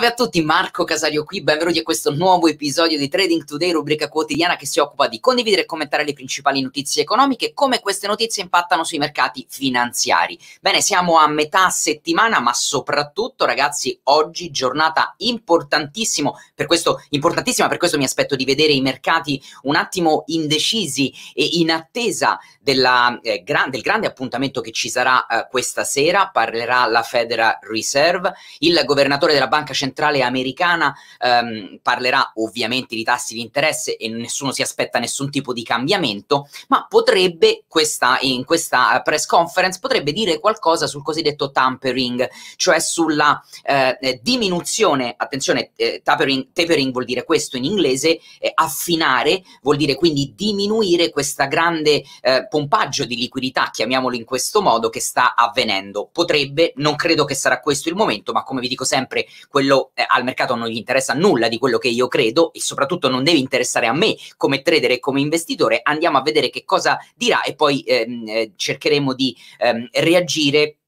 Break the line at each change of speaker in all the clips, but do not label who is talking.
Salve a tutti, Marco Casario qui, benvenuti a questo nuovo episodio di Trading Today, rubrica quotidiana che si occupa di condividere e commentare le principali notizie economiche e come queste notizie impattano sui mercati finanziari. Bene, siamo a metà settimana, ma soprattutto ragazzi, oggi giornata importantissima, per questo, importantissima, per questo mi aspetto di vedere i mercati un attimo indecisi e in attesa della, eh, gran, del grande appuntamento che ci sarà eh, questa sera, parlerà la Federal Reserve, il governatore della Banca Centrale Americana ehm, parlerà ovviamente di tassi di interesse e nessuno si aspetta nessun tipo di cambiamento, ma potrebbe questa, in questa eh, press conference potrebbe dire qualcosa sul cosiddetto tampering, cioè sulla eh, eh diminuzione, attenzione, eh, tapering, tapering vuol dire questo in inglese, affinare vuol dire quindi diminuire questa grande eh, pompaggio di liquidità, chiamiamolo in questo modo, che sta avvenendo. Potrebbe, non credo che sarà questo il momento, ma come vi dico sempre, quello eh, al mercato non gli interessa nulla di quello che io credo e soprattutto non deve interessare a me come trader e come investitore. Andiamo a vedere che cosa dirà e poi ehm, eh, cercheremo di ehm, reagire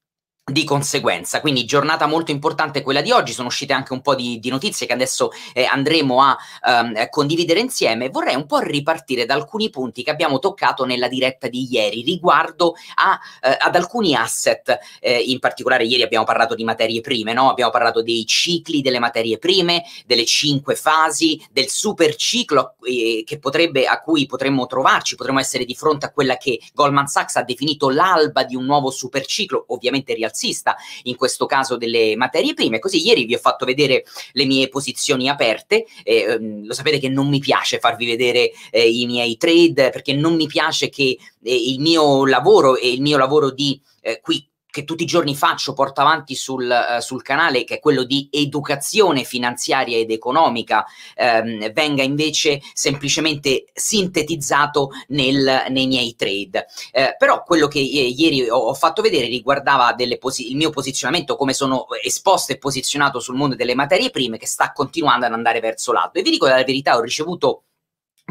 di conseguenza, quindi giornata molto importante quella di oggi, sono uscite anche un po' di, di notizie che adesso eh, andremo a ehm, eh, condividere insieme. Vorrei un po' ripartire da alcuni punti che abbiamo toccato nella diretta di ieri riguardo a, eh, ad alcuni asset, eh, in particolare ieri abbiamo parlato di materie prime, no? abbiamo parlato dei cicli delle materie prime, delle cinque fasi, del super ciclo eh, potrebbe, a cui potremmo trovarci, potremmo essere di fronte a quella che Goldman Sachs ha definito l'alba di un nuovo super ciclo, ovviamente rialzato razzista, in questo caso delle materie prime. Così ieri vi ho fatto vedere le mie posizioni aperte, eh, ehm, lo sapete che non mi piace farvi vedere eh, i miei trade perché non mi piace che eh, il mio lavoro e il mio lavoro di eh, qui che tutti i giorni faccio, porto avanti sul, uh, sul canale, che è quello di educazione finanziaria ed economica, ehm, venga invece semplicemente sintetizzato nel, nei miei trade. Eh, però quello che i- ieri ho, ho, fatto vedere riguardava posi- il mio posizionamento, come sono eh, esposto e posizionato sul mondo delle materie prime, che sta continuando ad andare verso l'alto. E vi dico la verità, ho ricevuto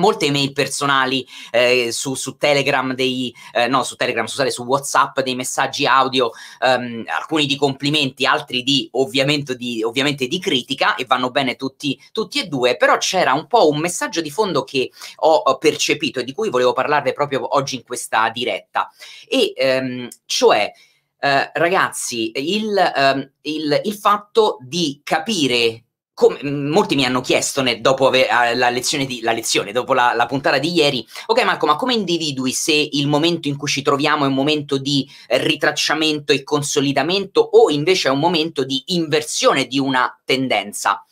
molte mail personali eh, su, su, Telegram, dei, eh, no, su Telegram, scusate, su WhatsApp, dei messaggi audio, ehm, alcuni di complimenti, altri di ovviamente, di ovviamente, di critica e vanno bene tutti, tutti e due, però c'era un po' un messaggio di fondo che ho percepito e di cui volevo parlarvi proprio oggi in questa diretta, e ehm, cioè... Eh, ragazzi, il, ehm, il, il fatto di capire come, molti mi hanno chiesto ne, dopo ave, la, lezione di, la lezione, dopo la, la, puntata di ieri, ok Marco, ma come individui se il momento in cui ci troviamo è un momento di ritracciamento e consolidamento o invece è un momento di inversione di una tendenza?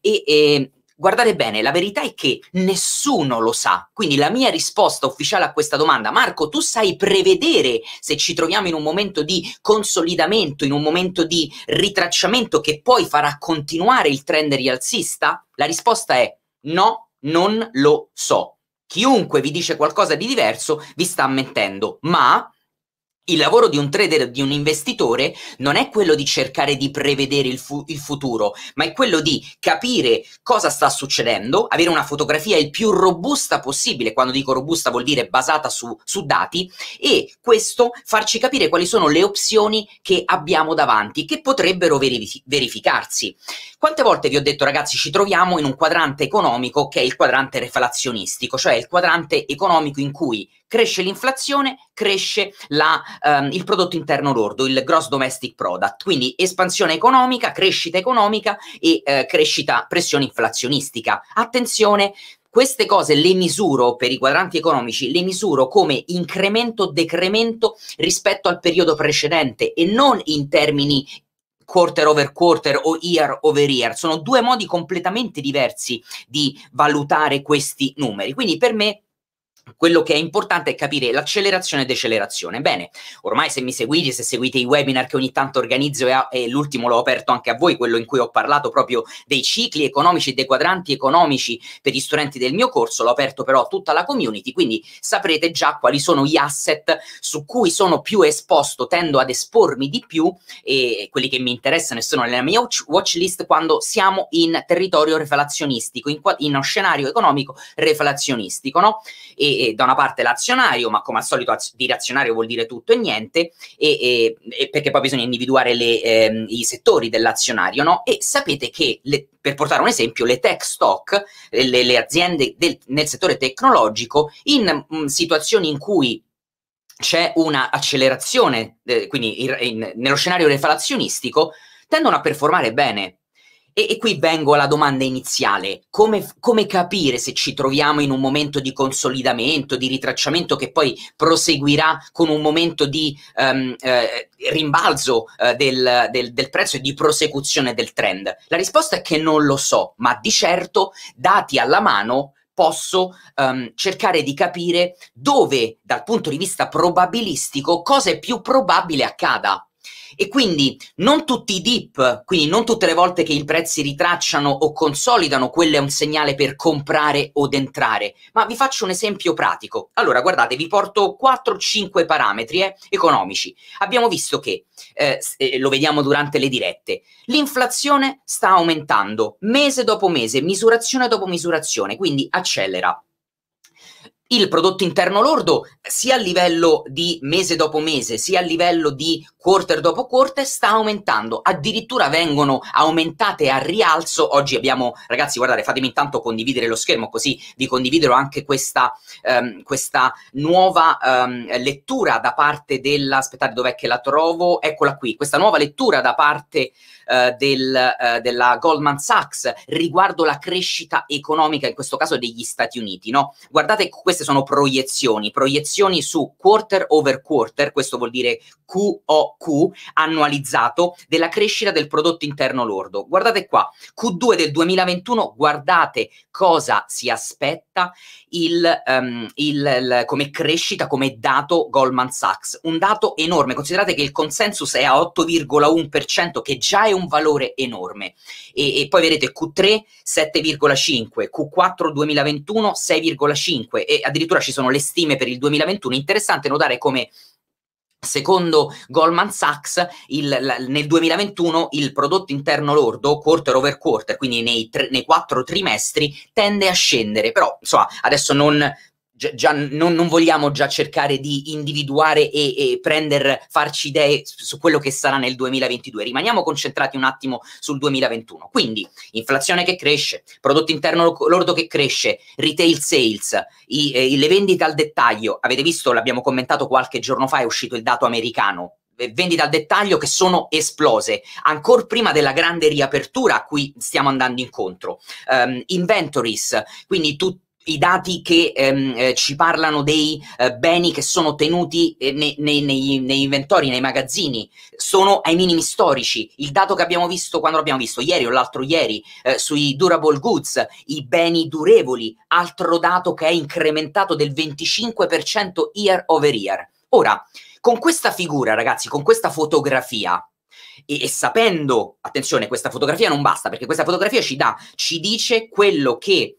E, e ehm, Guardate bene, la verità è che nessuno lo sa. Quindi la mia risposta ufficiale a questa domanda, Marco, tu sai prevedere se ci troviamo in un momento di consolidamento, in un momento di ritracciamento che poi farà continuare il trend rialzista? La risposta è no, non lo so. Chiunque vi dice qualcosa di diverso vi sta mentendo, ma il lavoro di un trader, di un investitore, non è quello di cercare di prevedere il, fu- il, futuro, ma è quello di capire cosa sta succedendo, avere una fotografia il più robusta possibile, quando dico robusta vuol dire basata su, su dati, e questo farci capire quali sono le opzioni che abbiamo davanti, che potrebbero verifi- verificarsi. Quante volte vi ho detto ragazzi ci troviamo in un quadrante economico che è il quadrante reflazionistico, cioè il quadrante economico in cui cresce l'inflazione, cresce la, ehm, il prodotto interno lordo, il gross domestic product, quindi espansione economica, crescita economica e eh, crescita, pressione inflazionistica. Attenzione, queste cose le misuro per i quadranti economici, le misuro come incremento decremento rispetto al periodo precedente e non in termini quarter over quarter o year over year. Sono due modi completamente diversi di valutare questi numeri. Quindi per me quello che è importante è capire l'accelerazione e decelerazione. Bene, ormai se mi seguite, se seguite i webinar che ogni tanto organizzo e, a, e, l'ultimo l'ho aperto anche a voi, quello in cui ho parlato proprio dei cicli economici e dei quadranti economici per gli studenti del mio corso, l'ho aperto però a tutta la community, quindi saprete già quali sono gli asset su cui sono più esposto, tendo ad espormi di più e quelli che mi interessano e sono nella mia watch list quando siamo in territorio reflazionistico, in, in uno scenario economico reflazionistico, no? E e, da una parte l'azionario, ma come al solito az- dire azionario vuol dire tutto e niente, e, e perché poi bisogna individuare le, ehm, i settori dell'azionario, no? E sapete che, le, per portare un esempio, le tech stock, le, le aziende del, nel settore tecnologico, in mh, mm, situazioni in cui c'è un'accelerazione, eh, quindi in, in, nello scenario reflazionistico, tendono a performare bene e, e qui vengo alla domanda iniziale, come, come capire se ci troviamo in un momento di consolidamento, di ritracciamento che poi proseguirà con un momento di um, eh, rimbalzo eh, del, del, del prezzo e di prosecuzione del trend? La risposta è che non lo so, ma di certo, dati alla mano, posso um, cercare di capire dove, dal punto di vista probabilistico, cosa è più probabile accada. E quindi non tutti i dip, quindi non tutte le volte che i prezzi ritracciano o consolidano, quello è un segnale per comprare o entrare. Ma vi faccio un esempio pratico. Allora, guardate, vi porto 4-5 parametri eh, economici. Abbiamo visto che, eh, eh, lo vediamo durante le dirette, l'inflazione sta aumentando mese dopo mese, misurazione dopo misurazione, quindi accelera il prodotto interno lordo, sia a livello di mese dopo mese, sia a livello di quarter dopo quarter, sta aumentando. Addirittura vengono aumentate a rialzo. Oggi abbiamo, ragazzi, guardate, fatemi intanto condividere lo schermo, così vi condividerò anche questa, um, questa nuova um, lettura da parte della. Aspettate, dov'è che la trovo? Eccola qui, questa nuova lettura da parte eh, del, eh, della Goldman Sachs riguardo la crescita economica, in questo caso degli Stati Uniti. No? Guardate, queste sono proiezioni, proiezioni su quarter over quarter, questo vuol dire QOQ, annualizzato, della crescita del prodotto interno lordo. Guardate qua, Q2 del 2021, guardate cosa si aspetta accetta il, um, il, il, come crescita, come dato Goldman Sachs. Un dato enorme, considerate che il consensus è a 8,1%, che già è un valore enorme. E, e poi vedete Q3 7,5, Q4 2021 6,5 e addirittura ci sono le stime per il 2021. Interessante notare come Secondo Goldman Sachs, il, nel 2021 il prodotto interno lordo, quarter over quarter, quindi nei, tre, nei quattro trimestri, tende a scendere. Però, insomma, adesso non Già, già non, non, vogliamo già cercare di individuare e, e prender, farci idee su, su quello che sarà nel 2022, rimaniamo concentrati un attimo sul 2021. Quindi inflazione che cresce, prodotto interno lordo che cresce, retail sales, i, eh, le vendite al dettaglio, avete visto, l'abbiamo commentato qualche giorno fa, è uscito il dato americano, vendite al dettaglio che sono esplose, ancora prima della grande riapertura a cui stiamo andando incontro. Um, inventories, quindi tutti i dati che ehm, eh, ci parlano dei eh, beni che sono tenuti eh, nei, nei, nei, inventori, nei magazzini, sono ai minimi storici. Il dato che abbiamo visto quando l'abbiamo visto ieri o l'altro ieri eh, sui durable goods, i beni durevoli, altro dato che è incrementato del 25% year over year. Ora, con questa figura, ragazzi, con questa fotografia, e, e, sapendo, attenzione, questa fotografia non basta perché questa fotografia ci dà, ci dice quello che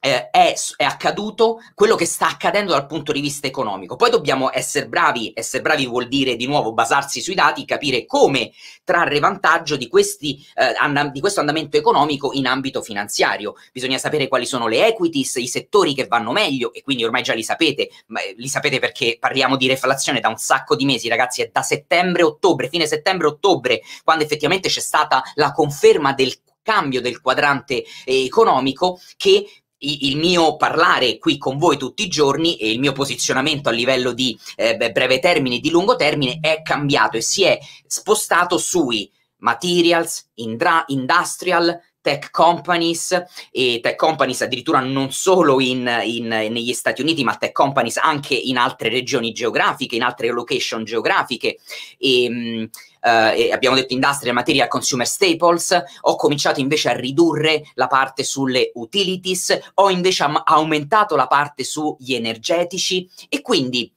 eh, è, è, accaduto quello che sta accadendo dal punto di vista economico. Poi dobbiamo essere bravi, essere bravi vuol dire di nuovo basarsi sui dati, capire come trarre vantaggio di, questi, eh, andam- di questo andamento economico in ambito finanziario. Bisogna sapere quali sono le equities, i settori che vanno meglio e quindi ormai già li sapete, eh, li sapete perché parliamo di reflazione da un sacco di mesi, ragazzi, è da settembre, ottobre, fine settembre, ottobre, quando effettivamente c'è stata la conferma del cambio del quadrante eh, economico che il mio parlare qui con voi tutti i giorni e il mio posizionamento a livello di eh, breve termine e di lungo termine è cambiato e si è spostato sui materials, indra- industrial, tech companies e tech companies addirittura non solo in, in, negli Stati Uniti, ma tech companies anche in altre regioni geografiche, in altre location geografiche. E, ehm, eh, abbiamo detto industrial material consumer staples, ho cominciato invece a ridurre la parte sulle utilities, ho invece aumentato la parte sugli energetici e quindi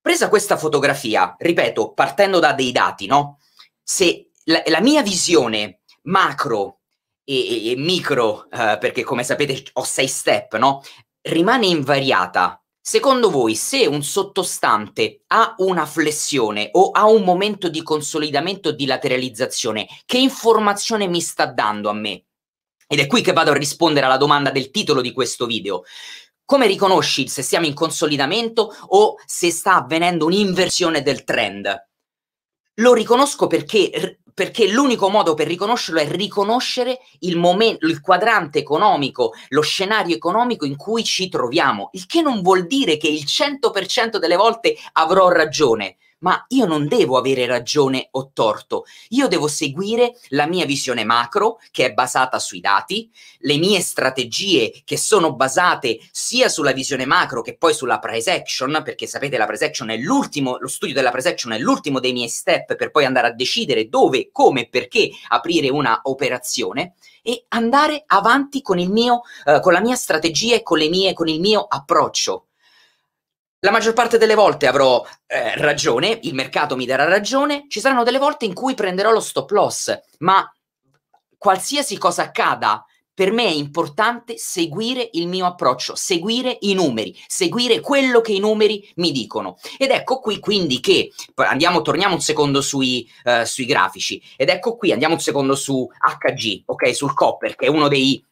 presa questa fotografia, ripeto, partendo da dei dati, no? Se la, la mia visione macro e, e, e micro, eh, perché come sapete ho sei step, no? Rimane invariata Secondo voi, se un sottostante ha una flessione o ha un momento di consolidamento di lateralizzazione, che informazione mi sta dando a me? Ed è qui che vado a rispondere alla domanda del titolo di questo video. Come riconosci se siamo in consolidamento o se sta avvenendo un'inversione del trend? Lo riconosco perché perché l'unico modo per riconoscerlo è riconoscere il, momento, il quadrante economico, lo scenario economico in cui ci troviamo, il che non vuol dire che il 100% delle volte avrò ragione, ma io non devo avere ragione o torto, io devo seguire la mia visione macro che è basata sui dati, le mie strategie che sono basate sia sulla visione macro che poi sulla price action, perché sapete la price action è l'ultimo, lo studio della price action è l'ultimo dei miei step per poi andare a decidere dove, come e perché aprire una operazione e andare avanti con, mio, eh, con la mia strategia e con, mie, con il mio approccio. La maggior parte delle volte avrò eh, ragione, il mercato mi darà ragione, ci saranno delle volte in cui prenderò lo stop loss, ma qualsiasi cosa accada, per me è importante seguire il mio approccio, seguire i numeri, seguire quello che i numeri mi dicono. Ed ecco qui quindi che andiamo, torniamo un secondo sui, uh, sui grafici, ed ecco qui andiamo un secondo su HG, ok, sul copper, che è uno dei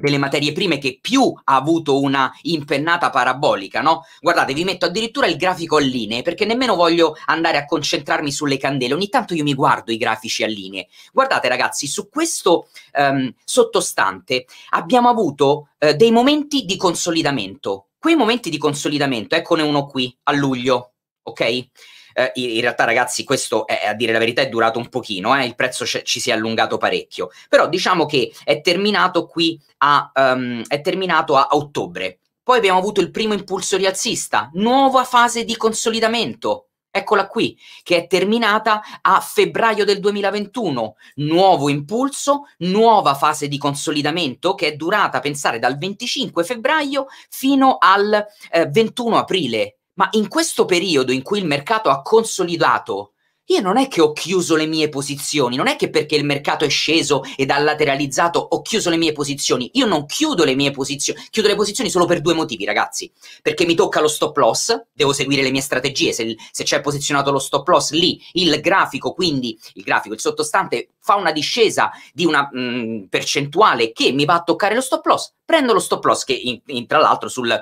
delle materie prime che più ha avuto una impennata parabolica, no? Guardate, vi metto addirittura il grafico a linee, perché nemmeno voglio andare a concentrarmi sulle candele, ogni tanto io mi guardo i grafici a linee. Guardate ragazzi, su questo ehm, sottostante abbiamo avuto eh, dei momenti di consolidamento. Quei momenti di consolidamento, eccone uno qui, a luglio, ok? eh, in realtà ragazzi questo è, a dire la verità è durato un pochino, eh, il prezzo ci si è allungato parecchio, però diciamo che è terminato qui a, um, è terminato a ottobre, poi abbiamo avuto il primo impulso rialzista, nuova fase di consolidamento, Eccola qui, che è terminata a febbraio del 2021. Nuovo impulso, nuova fase di consolidamento che è durata, pensare, dal 25 febbraio fino al eh, 21 aprile ma in questo periodo in cui il mercato ha consolidato io non è che ho chiuso le mie posizioni, non è che perché il mercato è sceso ed ha lateralizzato ho chiuso le mie posizioni, io non chiudo le mie posizioni, chiudo le posizioni solo per due motivi ragazzi, perché mi tocca lo stop loss, devo seguire le mie strategie, se, se c'è posizionato lo stop loss lì, il grafico, quindi il grafico, il sottostante fa una discesa di una mh, mm, percentuale che mi va a toccare lo stop loss, prendo lo stop loss che in, in, tra l'altro sul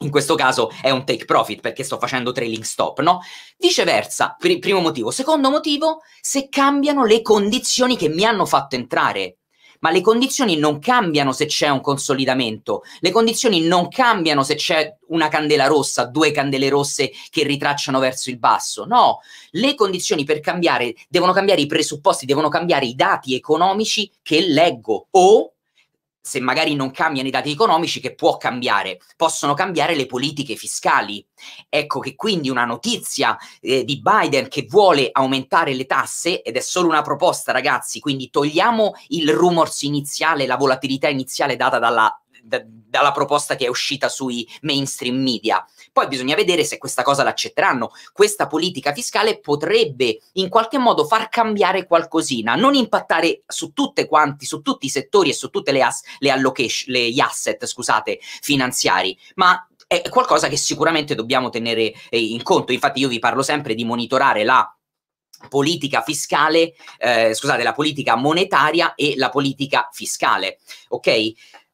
in questo caso è un take profit perché sto facendo trailing stop, no? Viceversa, pr- primo motivo. Secondo motivo, se cambiano le condizioni che mi hanno fatto entrare. Ma le condizioni non cambiano se c'è un consolidamento, le condizioni non cambiano se c'è una candela rossa, due candele rosse che ritracciano verso il basso. No, le condizioni per cambiare devono cambiare i presupposti, devono cambiare i dati economici che leggo o se magari non cambiano i dati economici, che può cambiare? Possono cambiare le politiche fiscali. Ecco che quindi una notizia eh, di Biden che vuole aumentare le tasse, ed è solo una proposta ragazzi, quindi togliamo il rumors iniziale, la volatilità iniziale data dalla... Da, alla proposta che è uscita sui mainstream media. Poi bisogna vedere se questa cosa l'accetteranno. Questa politica fiscale potrebbe in qualche modo far cambiare qualcosina, non impattare su tutte quanti, su tutti i settori e su tutte le, as- le, allocation, le asset, scusate, finanziari, ma è qualcosa che sicuramente dobbiamo tenere eh, in conto. Infatti io vi parlo sempre di monitorare la politica fiscale, eh, scusate, la politica monetaria e la politica fiscale, ok?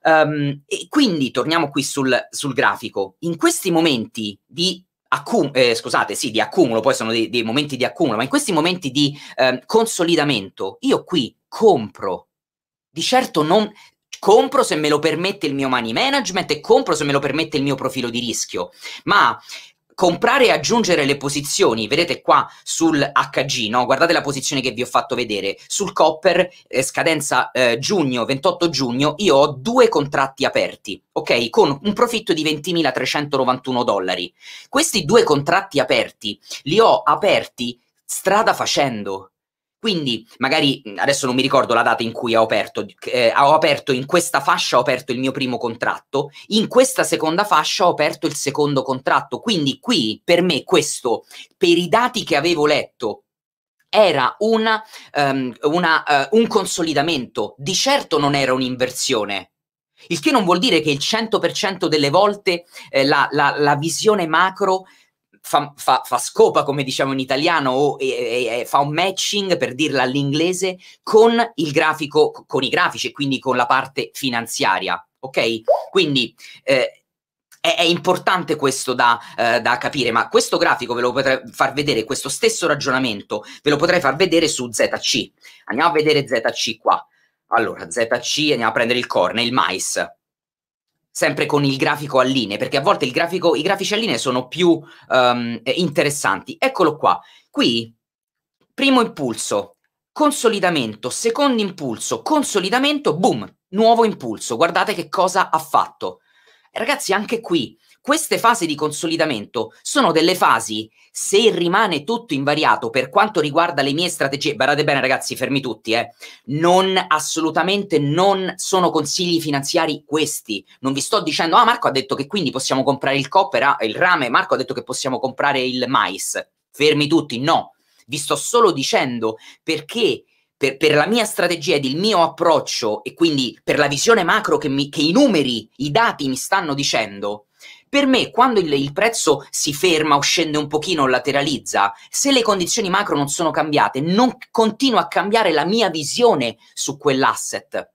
Um, e quindi torniamo qui sul, sul, grafico. In questi momenti di accumulo, eh, scusate, sì, di accumulo, poi sono dei, dei, momenti di accumulo, ma in questi momenti di eh, consolidamento, io qui compro. Di certo non compro se me lo permette il mio money management e compro se me lo permette il mio profilo di rischio, ma comprare e aggiungere le posizioni, vedete qua sul HG, no? guardate la posizione che vi ho fatto vedere, sul Copper, eh, scadenza eh, giugno, 28 giugno, io ho due contratti aperti, ok? Con un profitto di 20.391 dollari. Questi due contratti aperti li ho aperti strada facendo, quindi magari adesso non mi ricordo la data in cui ho aperto, eh, ho aperto in questa fascia ho aperto il mio primo contratto, in questa seconda fascia ho aperto il secondo contratto. Quindi qui per me questo, per i dati che avevo letto, era ehm, una, um, una, uh, eh, un consolidamento, di certo non era un'inversione. Il che non vuol dire che il 100% delle volte eh, la, la, la visione macro fa, fa, fa, scopa, come diciamo in italiano, o e, e, fa un matching, per dirla all'inglese, con il grafico, con i grafici e quindi con la parte finanziaria. Ok? Quindi eh, è, è, importante questo da, eh, da, capire, ma questo grafico ve lo potrei far vedere, questo stesso ragionamento ve lo potrei far vedere su ZC. Andiamo a vedere ZC qua. Allora, ZC, andiamo a prendere il corne, il mais sempre con il grafico a linee, perché a volte grafico, i grafici a linee sono più um, interessanti. Eccolo qua. Qui, primo impulso, consolidamento, secondo impulso, consolidamento, boom, nuovo impulso. Guardate che cosa ha fatto. Ragazzi, anche qui queste fasi di consolidamento sono delle fasi, se rimane tutto invariato per quanto riguarda le mie strategie, guardate bene ragazzi, fermi tutti, eh, non assolutamente non sono consigli finanziari questi, non vi sto dicendo, ah Marco ha detto che quindi possiamo comprare il copper, ah, il rame, Marco ha detto che possiamo comprare il mais, fermi tutti, no, vi sto solo dicendo perché per, per, la mia strategia ed il mio approccio e quindi per la visione macro che, mi, che, i numeri, i dati mi stanno dicendo, per me, quando il, il, prezzo si ferma o scende un pochino o lateralizza, se le condizioni macro non sono cambiate, non continuo a cambiare la mia visione su quell'asset.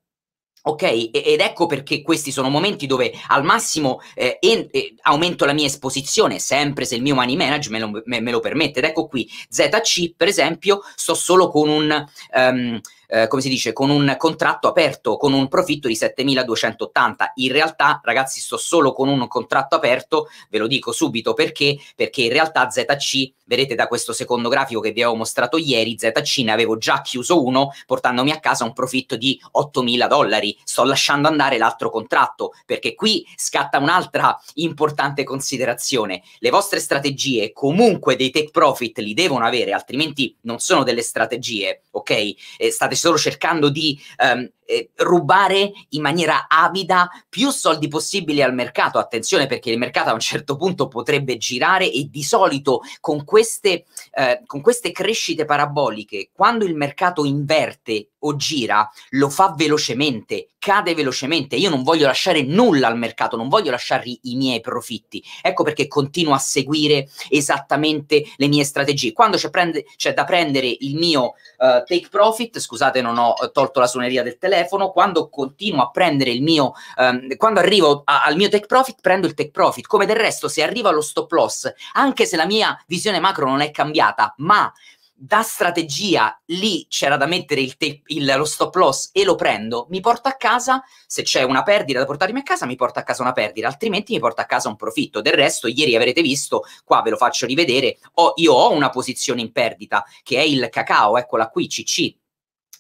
Ok? Ed ecco perché questi sono momenti dove al massimo eh, en- eh, aumento la mia esposizione, sempre se il mio money management me lo, me, me lo permette. Ed ecco qui, ZC per esempio, sto solo con un... Um, eh, come si dice, con un contratto aperto, con un profitto di 7.280. In realtà, ragazzi, sto solo con un contratto aperto, ve lo dico subito perché, perché in realtà ZC, vedete da questo secondo grafico che vi avevo mostrato ieri, ZC ne avevo già chiuso uno portandomi a casa un profitto di 8.000 dollari. Sto lasciando andare l'altro contratto perché qui scatta un'altra importante considerazione. Le vostre strategie comunque dei take profit li devono avere, altrimenti non sono delle strategie, ok? E state solo cercando di ehm, eh, rubare in maniera avida più soldi possibili al mercato. Attenzione perché il mercato a un certo punto potrebbe girare e di solito con queste, eh, con queste crescite paraboliche, quando il mercato inverte o gira, lo fa velocemente, cade velocemente. Io non voglio lasciare nulla al mercato, non voglio lasciargli i miei profitti. Ecco perché continuo a seguire esattamente le mie strategie. Quando c'è, prende, c'è da prendere il mio uh, take profit, scusate non ho eh, tolto la suoneria del telefono, telefono quando continuo a prendere il mio, ehm, quando arrivo a, al mio take profit, prendo il take profit. Come del resto, se arrivo allo stop loss, anche se la mia visione macro non è cambiata, ma da strategia lì c'era da mettere il te- il, lo stop loss e lo prendo, mi porta a casa, se c'è una perdita da portarmi a casa, mi porta a casa una perdita, altrimenti mi porta a casa un profitto. Del resto, ieri avrete visto, qua ve lo faccio rivedere, ho, io ho una posizione in perdita che è il cacao, eccola qui, CC,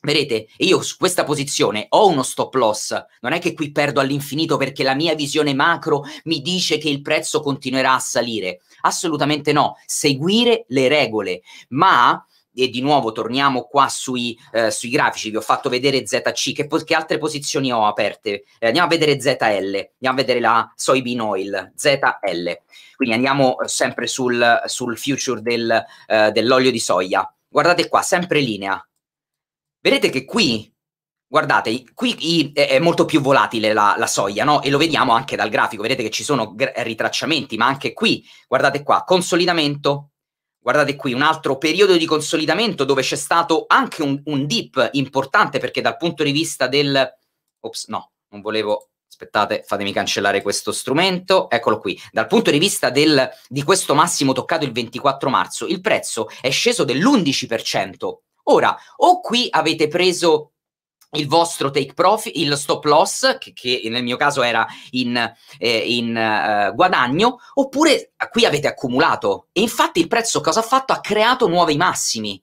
Vedete, io su questa posizione ho uno stop loss, non è che qui perdo all'infinito perché la mia visione macro mi dice che il prezzo continuerà a salire. Assolutamente no, seguire le regole, ma e di nuovo torniamo qua sui, eh, sui grafici, vi ho fatto vedere ZC, che, che altre posizioni ho aperte? Eh, andiamo a vedere ZL, andiamo a vedere la soybean oil, ZL, quindi andiamo eh, sempre sul, sul future del, eh, dell'olio di soia. Guardate qua, sempre linea, Vedete che qui, guardate, qui è molto più volatile la, la soglia, no? E lo vediamo anche dal grafico, vedete che ci sono ritracciamenti, ma anche qui, guardate qua, consolidamento, guardate qui un altro periodo di consolidamento dove c'è stato anche un, un, dip importante perché dal punto di vista del... Ops, no, non volevo... Aspettate, fatemi cancellare questo strumento. Eccolo qui. Dal punto di vista del, di questo massimo toccato il 24 marzo, il prezzo è sceso dell'11%. Ora, o qui avete preso il vostro take profit, il stop loss, che, che nel mio caso era in, eh, in eh, guadagno, oppure qui avete accumulato. E infatti il prezzo cosa ha fatto? Ha creato nuovi massimi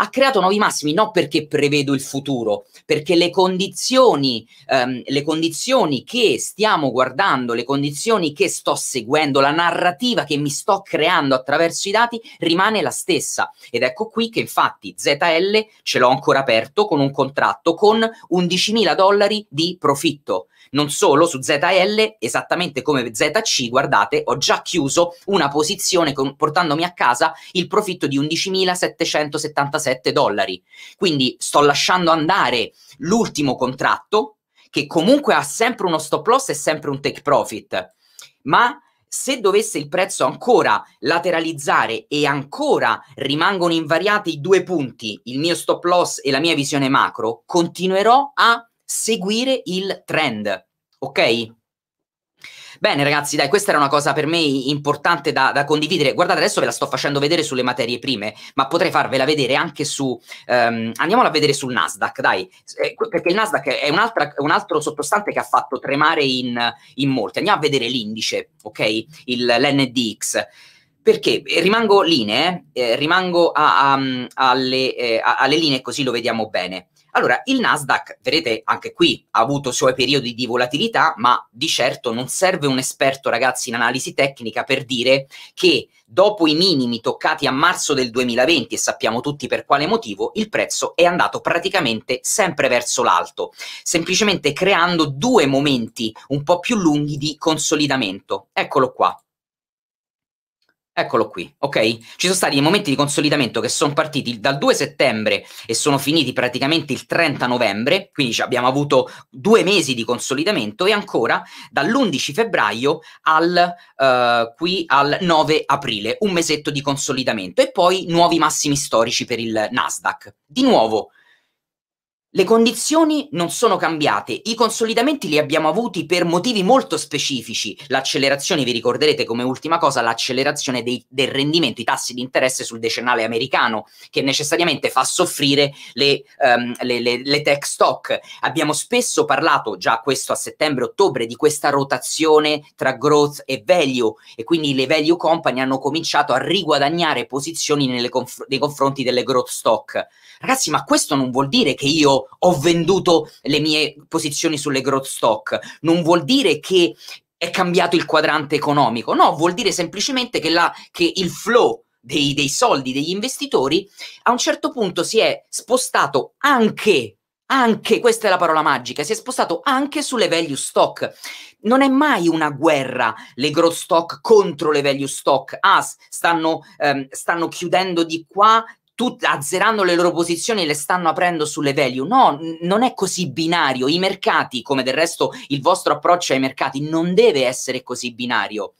ha creato nuovi massimi non perché prevedo il futuro, perché le condizioni, ehm, le condizioni che stiamo guardando, le condizioni che sto seguendo, la narrativa che mi sto creando attraverso i dati rimane la stessa. Ed ecco qui che infatti ZL ce l'ho ancora aperto con un contratto con 11.000 dollari di profitto. Non solo, su ZL, esattamente come ZC, guardate, ho già chiuso una posizione con, portandomi a casa il profitto di 11.777 dollari. Quindi sto lasciando andare l'ultimo contratto, che comunque ha sempre uno stop loss e sempre un take profit. Ma se dovesse il prezzo ancora lateralizzare e ancora rimangono invariati i due punti, il mio stop loss e la mia visione macro, continuerò a seguire il trend, ok? Bene ragazzi, dai, questa era una cosa per me importante da, da, condividere. Guardate, adesso ve la sto facendo vedere sulle materie prime, ma potrei farvela vedere anche su... Um, andiamola a vedere sul Nasdaq, dai, eh, perché il Nasdaq è un, altra, un altro sottostante che ha fatto tremare in, in molti. Andiamo a vedere l'indice, ok? Il, L'NDX. Perché eh, rimango linee, eh, rimango a, a, alle, eh, alle linee così lo vediamo bene. Allora, il Nasdaq, vedete, anche qui ha avuto i suoi periodi di volatilità, ma di certo non serve un esperto, ragazzi, in analisi tecnica per dire che dopo i minimi toccati a marzo del 2020, e sappiamo tutti per quale motivo, il prezzo è andato praticamente sempre verso l'alto, semplicemente creando due momenti un po' più lunghi di consolidamento. Eccolo qua. Eccolo qui, ok? Ci sono stati dei momenti di consolidamento che sono partiti dal 2 settembre e sono finiti praticamente il 30 novembre, quindi abbiamo avuto due mesi di consolidamento e ancora dall'11 febbraio al, uh, qui al 9 aprile, un mesetto di consolidamento e poi nuovi massimi storici per il Nasdaq. Di nuovo le condizioni non sono cambiate, i consolidamenti li abbiamo avuti per motivi molto specifici. L'accelerazione, vi ricorderete come ultima cosa, l'accelerazione dei, del rendimento, i tassi di interesse sul decennale americano, che necessariamente fa soffrire le, um, le, le, le tech stock. Abbiamo spesso parlato, già questo a settembre-ottobre, di questa rotazione tra growth e value, e quindi le value company hanno cominciato a riguadagnare posizioni conf- nei confronti delle growth stock. Ragazzi, ma questo non vuol dire che io ho venduto le mie posizioni sulle growth stock. Non vuol dire che è cambiato il quadrante economico, no, vuol dire semplicemente che, la, che il flow dei, dei soldi degli investitori a un certo punto si è spostato anche anche, questa è la parola magica, si è spostato anche sulle value stock. Non è mai una guerra le growth stock contro le value stock. Ah, stanno, ehm, stanno chiudendo di qua, tut- azzerando le loro posizioni le stanno aprendo sulle value. No, n- non è così binario. I mercati, come del resto il vostro approccio ai mercati, non deve essere così binario.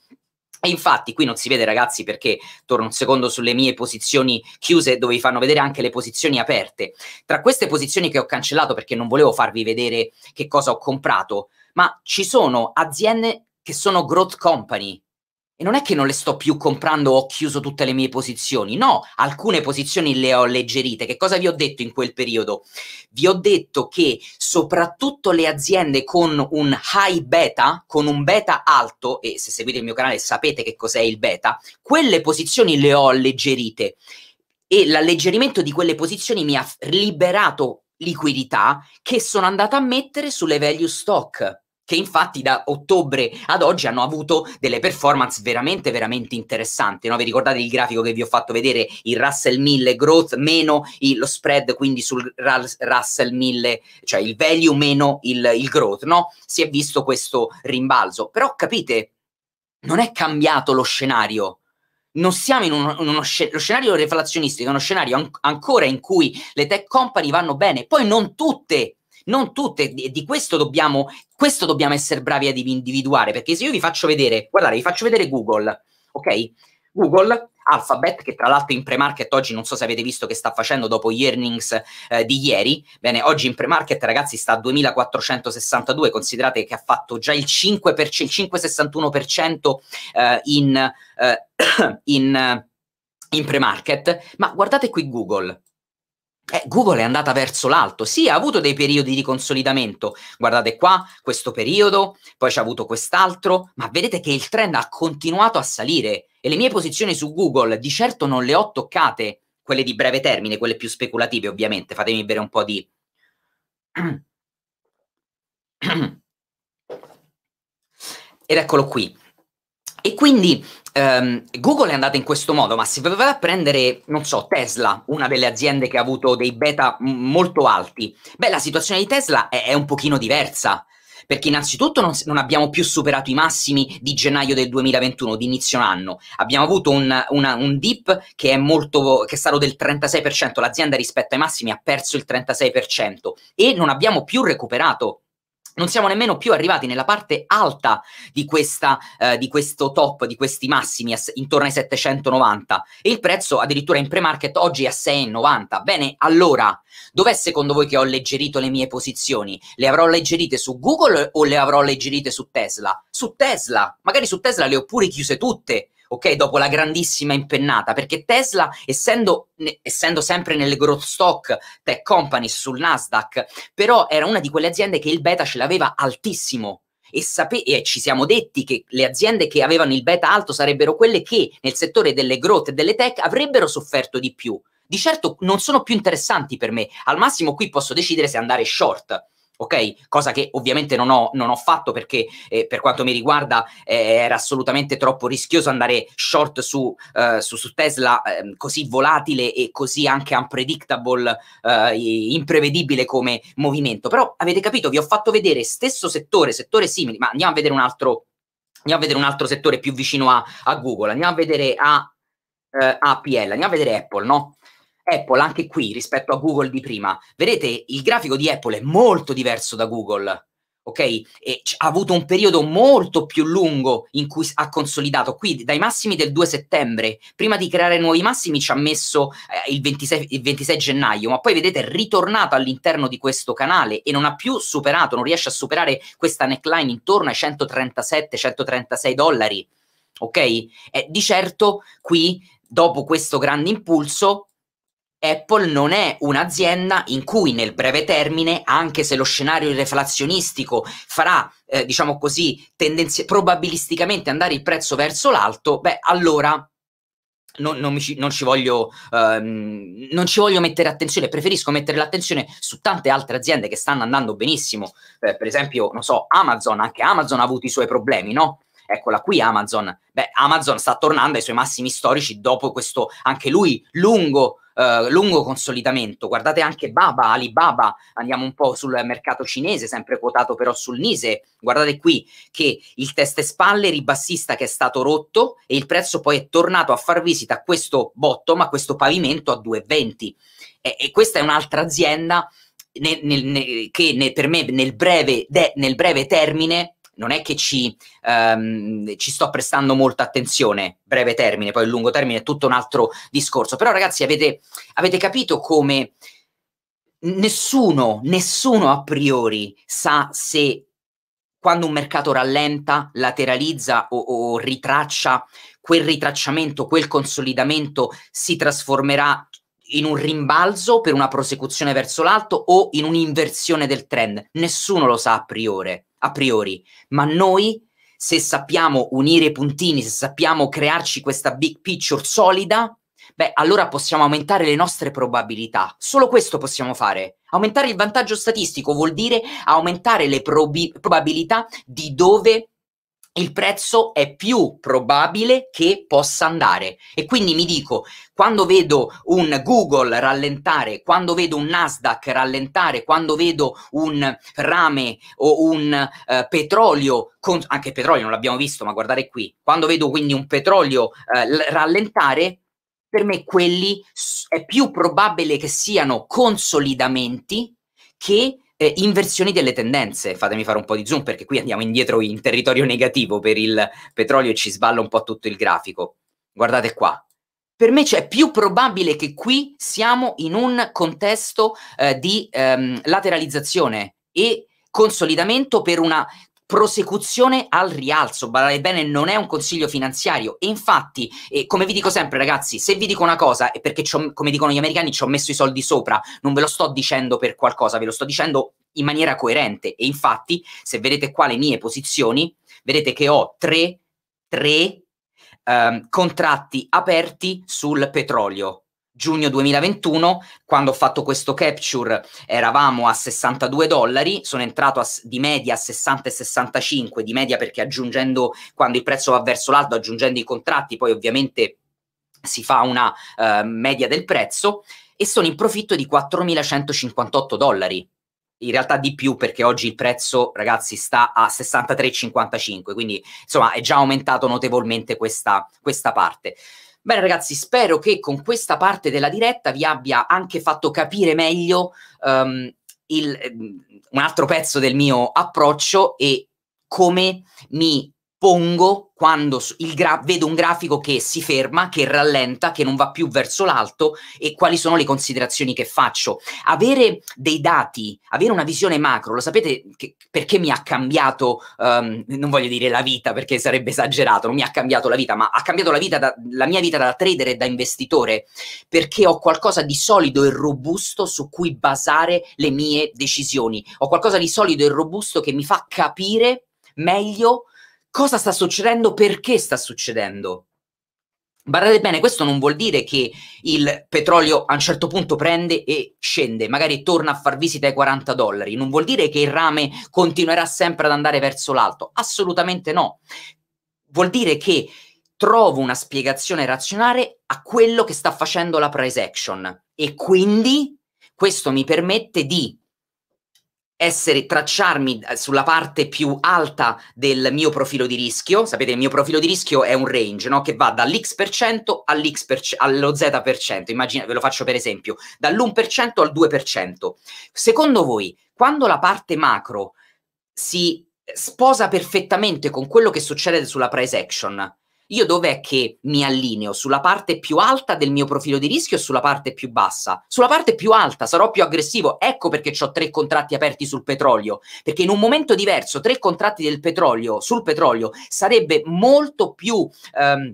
E infatti qui non si vede ragazzi perché torno un secondo sulle mie posizioni chiuse dove vi fanno vedere anche le posizioni aperte. Tra queste posizioni che ho cancellato perché non volevo farvi vedere che cosa ho comprato, ma ci sono aziende che sono growth company, e non è che non le sto più comprando o ho chiuso tutte le mie posizioni, no, alcune posizioni le ho alleggerite. Che cosa vi ho detto in quel periodo? Vi ho detto che soprattutto le aziende con un high beta, con un beta alto, e se seguite il mio canale sapete che cos'è il beta, quelle posizioni le ho alleggerite e l'alleggerimento di quelle posizioni mi ha liberato liquidità che sono andata a mettere sulle value stock che infatti da ottobre ad oggi hanno avuto delle performance veramente, veramente interessanti. No? Vi ricordate il grafico che vi ho fatto vedere? Il Russell 1000 growth meno il, lo spread, quindi sul Russell 1000, cioè il value meno il, il growth, no? Si è visto questo rimbalzo. Però capite, non è cambiato lo scenario non siamo in uno, in uno sc- scenario deflazionistico, è uno scenario an- ancora in cui le tech company vanno bene, poi non tutte non tutte, di, di questo, dobbiamo, questo dobbiamo essere bravi ad individuare, perché se io vi faccio vedere, guardate, vi faccio vedere Google, ok? Google, Alphabet, che tra l'altro in pre-market oggi non so se avete visto che sta facendo dopo gli earnings eh, di ieri, bene, oggi in pre-market ragazzi sta a 2462, considerate che ha fatto già il 5%, il 5,61% eh, in, eh, in, eh, in pre-market, ma guardate qui Google, eh, Google è andata verso l'alto, sì, ha avuto dei periodi di consolidamento, guardate qua, questo periodo, poi c'è avuto quest'altro, ma vedete che il trend ha continuato a salire e le mie posizioni su Google di certo non le ho toccate, quelle di breve termine, quelle più speculative ovviamente, fatemi bere un po' di... Ed eccolo qui. E quindi um, Google è andata in questo modo, ma se a prendere, non so, Tesla, una delle aziende che ha avuto dei beta m- molto alti, beh, la situazione di Tesla è, è un pochino diversa, perché innanzitutto non, non, abbiamo più superato i massimi di gennaio del 2021, di inizio anno. Abbiamo avuto un, una, un dip che è, molto, che è stato del 36%, l'azienda rispetto ai massimi ha perso il 36% e non abbiamo più recuperato non siamo nemmeno più arrivati nella parte alta di, questa, eh, di questo top, di questi massimi, intorno ai 790 e il prezzo addirittura in pre-market oggi è a 6,90. Bene, allora, dov'è secondo voi che ho alleggerito le mie posizioni? Le avrò alleggerite su Google o le avrò alleggerite su Tesla? Su Tesla, magari su Tesla le ho pure chiuse tutte, ok? Dopo la grandissima impennata, perché Tesla, essendo, ne, essendo sempre nelle growth stock tech companies sul Nasdaq, però era una di quelle aziende che il beta ce l'aveva altissimo. E, sape- e, ci siamo detti che le aziende che avevano il beta alto sarebbero quelle che nel settore delle growth e delle tech avrebbero sofferto di più. Di certo non sono più interessanti per me, al massimo qui posso decidere se andare short ok? Cosa che ovviamente non ho, non ho fatto perché eh, per quanto mi riguarda eh, era assolutamente troppo rischioso andare short su, eh, su, su Tesla ehm, così volatile e così anche unpredictable, eh, imprevedibile come movimento. Però avete capito, vi ho fatto vedere stesso settore, settore simile, ma andiamo a vedere un altro, andiamo a vedere un altro settore più vicino a, a Google, andiamo a vedere a, eh, APL, andiamo a vedere Apple, no? Apple anche qui rispetto a Google di prima. Vedete, il grafico di Apple è molto diverso da Google. Ok? E ha avuto un periodo molto più lungo in cui ha consolidato. Qui, dai massimi del 2 settembre, prima di creare nuovi massimi, ci ha messo eh, il, 26, il 26 gennaio, ma poi vedete è ritornato all'interno di questo canale e non ha più superato, non riesce a superare questa neckline intorno ai 137-136 dollari. Ok? Eh, di certo qui dopo questo grande impulso Apple non è un'azienda in cui nel breve termine, anche se lo scenario deflazionistico farà, eh, diciamo così, tendenzi- probabilisticamente andare il prezzo verso l'alto, beh, allora non, non, ci, non, ci voglio, ehm, non, ci, voglio, mettere attenzione, preferisco mettere l'attenzione su tante altre aziende che stanno andando benissimo, eh, per esempio, non so, Amazon, anche Amazon ha avuto i suoi problemi, no? Eccola qui Amazon. Beh, Amazon sta tornando ai suoi massimi storici dopo questo, anche lui, lungo eh, lungo consolidamento. Guardate anche Baba, Alibaba, andiamo un po' sul mercato cinese, sempre quotato però sul Nise. Guardate qui che il test spalle ribassista che è stato rotto e il prezzo poi è tornato a far visita a questo bottom, a questo pavimento a 2,20. E, e questa è un'altra azienda nel, nel, nel, che per me nel breve, de, breve termine non è che ci, um, ci sto prestando molta attenzione, breve termine, poi il lungo termine è tutto un altro discorso. Però ragazzi avete, avete capito come nessuno, nessuno a priori sa se quando un mercato rallenta, lateralizza o, o, ritraccia, quel ritracciamento, quel consolidamento si trasformerà in un rimbalzo per una prosecuzione verso l'alto o in un'inversione del trend. Nessuno lo sa a priori a priori, ma noi se sappiamo unire i puntini, se sappiamo crearci questa big picture solida, beh, allora possiamo aumentare le nostre probabilità. Solo questo possiamo fare. Aumentare il vantaggio statistico vuol dire aumentare le probi- probabilità di dove il prezzo è più probabile che possa andare. E quindi mi dico, quando vedo un Google rallentare, quando vedo un Nasdaq rallentare, quando vedo un rame o un eh, petrolio, con, anche petrolio non l'abbiamo visto, ma guardate qui, quando vedo quindi un petrolio eh, rallentare, per me quelli è più probabile che siano consolidamenti che eh, inversioni delle tendenze. Fatemi fare un po' di zoom perché qui andiamo indietro in territorio negativo per il petrolio e ci sballa un po' tutto il grafico. Guardate qua. Per me c'è più probabile che qui siamo in un contesto eh, di ehm, lateralizzazione e consolidamento per una prosecuzione al rialzo. Badate bene, non è un consiglio finanziario. E infatti, eh, come vi dico sempre, ragazzi, se vi dico una cosa, è perché come dicono gli americani, ci ho messo i soldi sopra, non ve lo sto dicendo per qualcosa, ve lo sto dicendo in maniera coerente. E infatti, se vedete qua le mie posizioni, vedete che ho tre, tre um, contratti aperti sul petrolio giugno 2021, quando ho fatto questo capture, eravamo a 62 dollari, sono entrato a, di media a 60 e 65, di media perché aggiungendo, quando il prezzo va verso l'alto, aggiungendo i contratti, poi ovviamente si fa una uh, media del prezzo, e sono in profitto di 4.158 dollari. In realtà di più perché oggi il prezzo, ragazzi, sta a 63,55, quindi insomma è già aumentato notevolmente questa, questa parte. Bene ragazzi, spero che con questa parte della diretta vi abbia anche fatto capire meglio um, il, um, un altro pezzo del mio approccio e come mi pongo quando il gra- vedo un grafico che si ferma, che rallenta, che non va più verso l'alto e quali sono le considerazioni che faccio. Avere dei dati, avere una visione macro, lo sapete che, perché mi ha cambiato, um, non voglio dire la vita perché sarebbe esagerato, non mi ha cambiato la vita, ma ha cambiato la, vita da, la mia vita da trader e da investitore, perché ho qualcosa di solido e robusto su cui basare le mie decisioni, ho qualcosa di solido e robusto che mi fa capire meglio cosa sta succedendo, perché sta succedendo. Guardate bene, questo non vuol dire che il petrolio a un certo punto prende e scende, magari torna a far visita ai 40 dollari, non vuol dire che il rame continuerà sempre ad andare verso l'alto, assolutamente no. Vuol dire che trovo una spiegazione razionale a quello che sta facendo la price action e quindi questo mi permette di essere, tracciarmi eh, sulla parte più alta del mio profilo di rischio. Sapete, il mio profilo di rischio è un range no? che va dall'X% all'X allo Z%. Immagina, ve lo faccio per esempio, dall'1% al 2%. Secondo voi, quando la parte macro si sposa perfettamente con quello che succede sulla price action, io dov'è che mi allineo? Sulla parte più alta del mio profilo di rischio o sulla parte più bassa? Sulla parte più alta sarò più aggressivo, ecco perché ho tre contratti aperti sul petrolio, perché in un momento diverso tre contratti del petrolio, sul petrolio sarebbe molto più, ehm,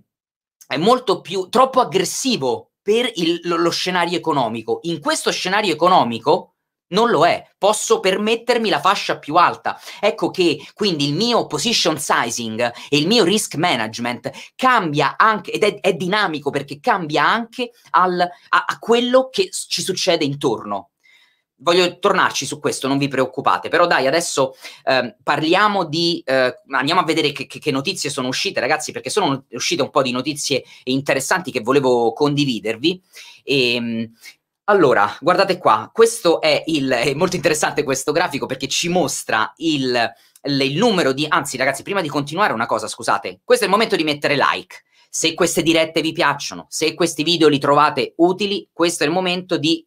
molto più, troppo aggressivo per il, lo, lo scenario economico. In questo scenario economico non lo è, posso permettermi la fascia più alta. Ecco che quindi il mio position sizing e il mio risk management cambia anche, ed è, è dinamico perché cambia anche al, a, a quello che ci succede intorno voglio tornarci su questo, non vi preoccupate, però dai, adesso eh, parliamo di, eh, andiamo a vedere che, che, notizie sono uscite, ragazzi, perché sono uscite un po' di notizie interessanti che volevo condividervi. E, ehm, allora, guardate qua, questo è il, è molto interessante questo grafico perché ci mostra il, il numero di, anzi ragazzi, prima di continuare una cosa, scusate, questo è il momento di mettere like. Se queste dirette vi piacciono, se questi video li trovate utili, questo è il momento di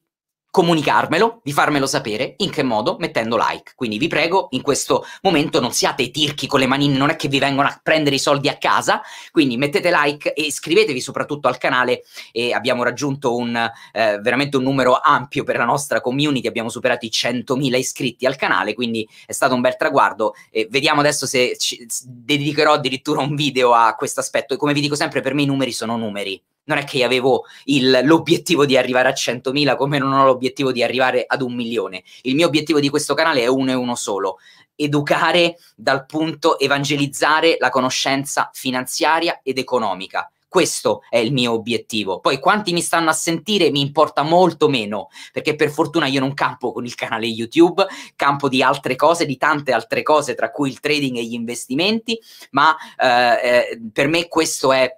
comunicarmelo, di farmelo sapere, in che modo? Mettendo like. Quindi vi prego, in questo momento non siate tirchi con le manine, non è che vi vengono a prendere i soldi a casa, quindi mettete like e iscrivetevi soprattutto al canale e abbiamo raggiunto un, eh, veramente un numero ampio per la nostra community, abbiamo superato i 100.000 iscritti al canale, quindi è stato un bel traguardo e vediamo adesso se ci, dedicherò addirittura un video a questo aspetto e come vi dico sempre per me i numeri sono numeri non è che io avevo il, l'obiettivo di arrivare a 100.000 come non ho l'obiettivo di arrivare ad un milione. Il mio obiettivo di questo canale è uno e uno solo, educare dal punto evangelizzare la conoscenza finanziaria ed economica. Questo è il mio obiettivo. Poi quanti mi stanno a sentire mi importa molto meno, perché per fortuna io non campo con il canale YouTube, campo di altre cose, di tante altre cose, tra cui il trading e gli investimenti, ma eh, eh per me questo è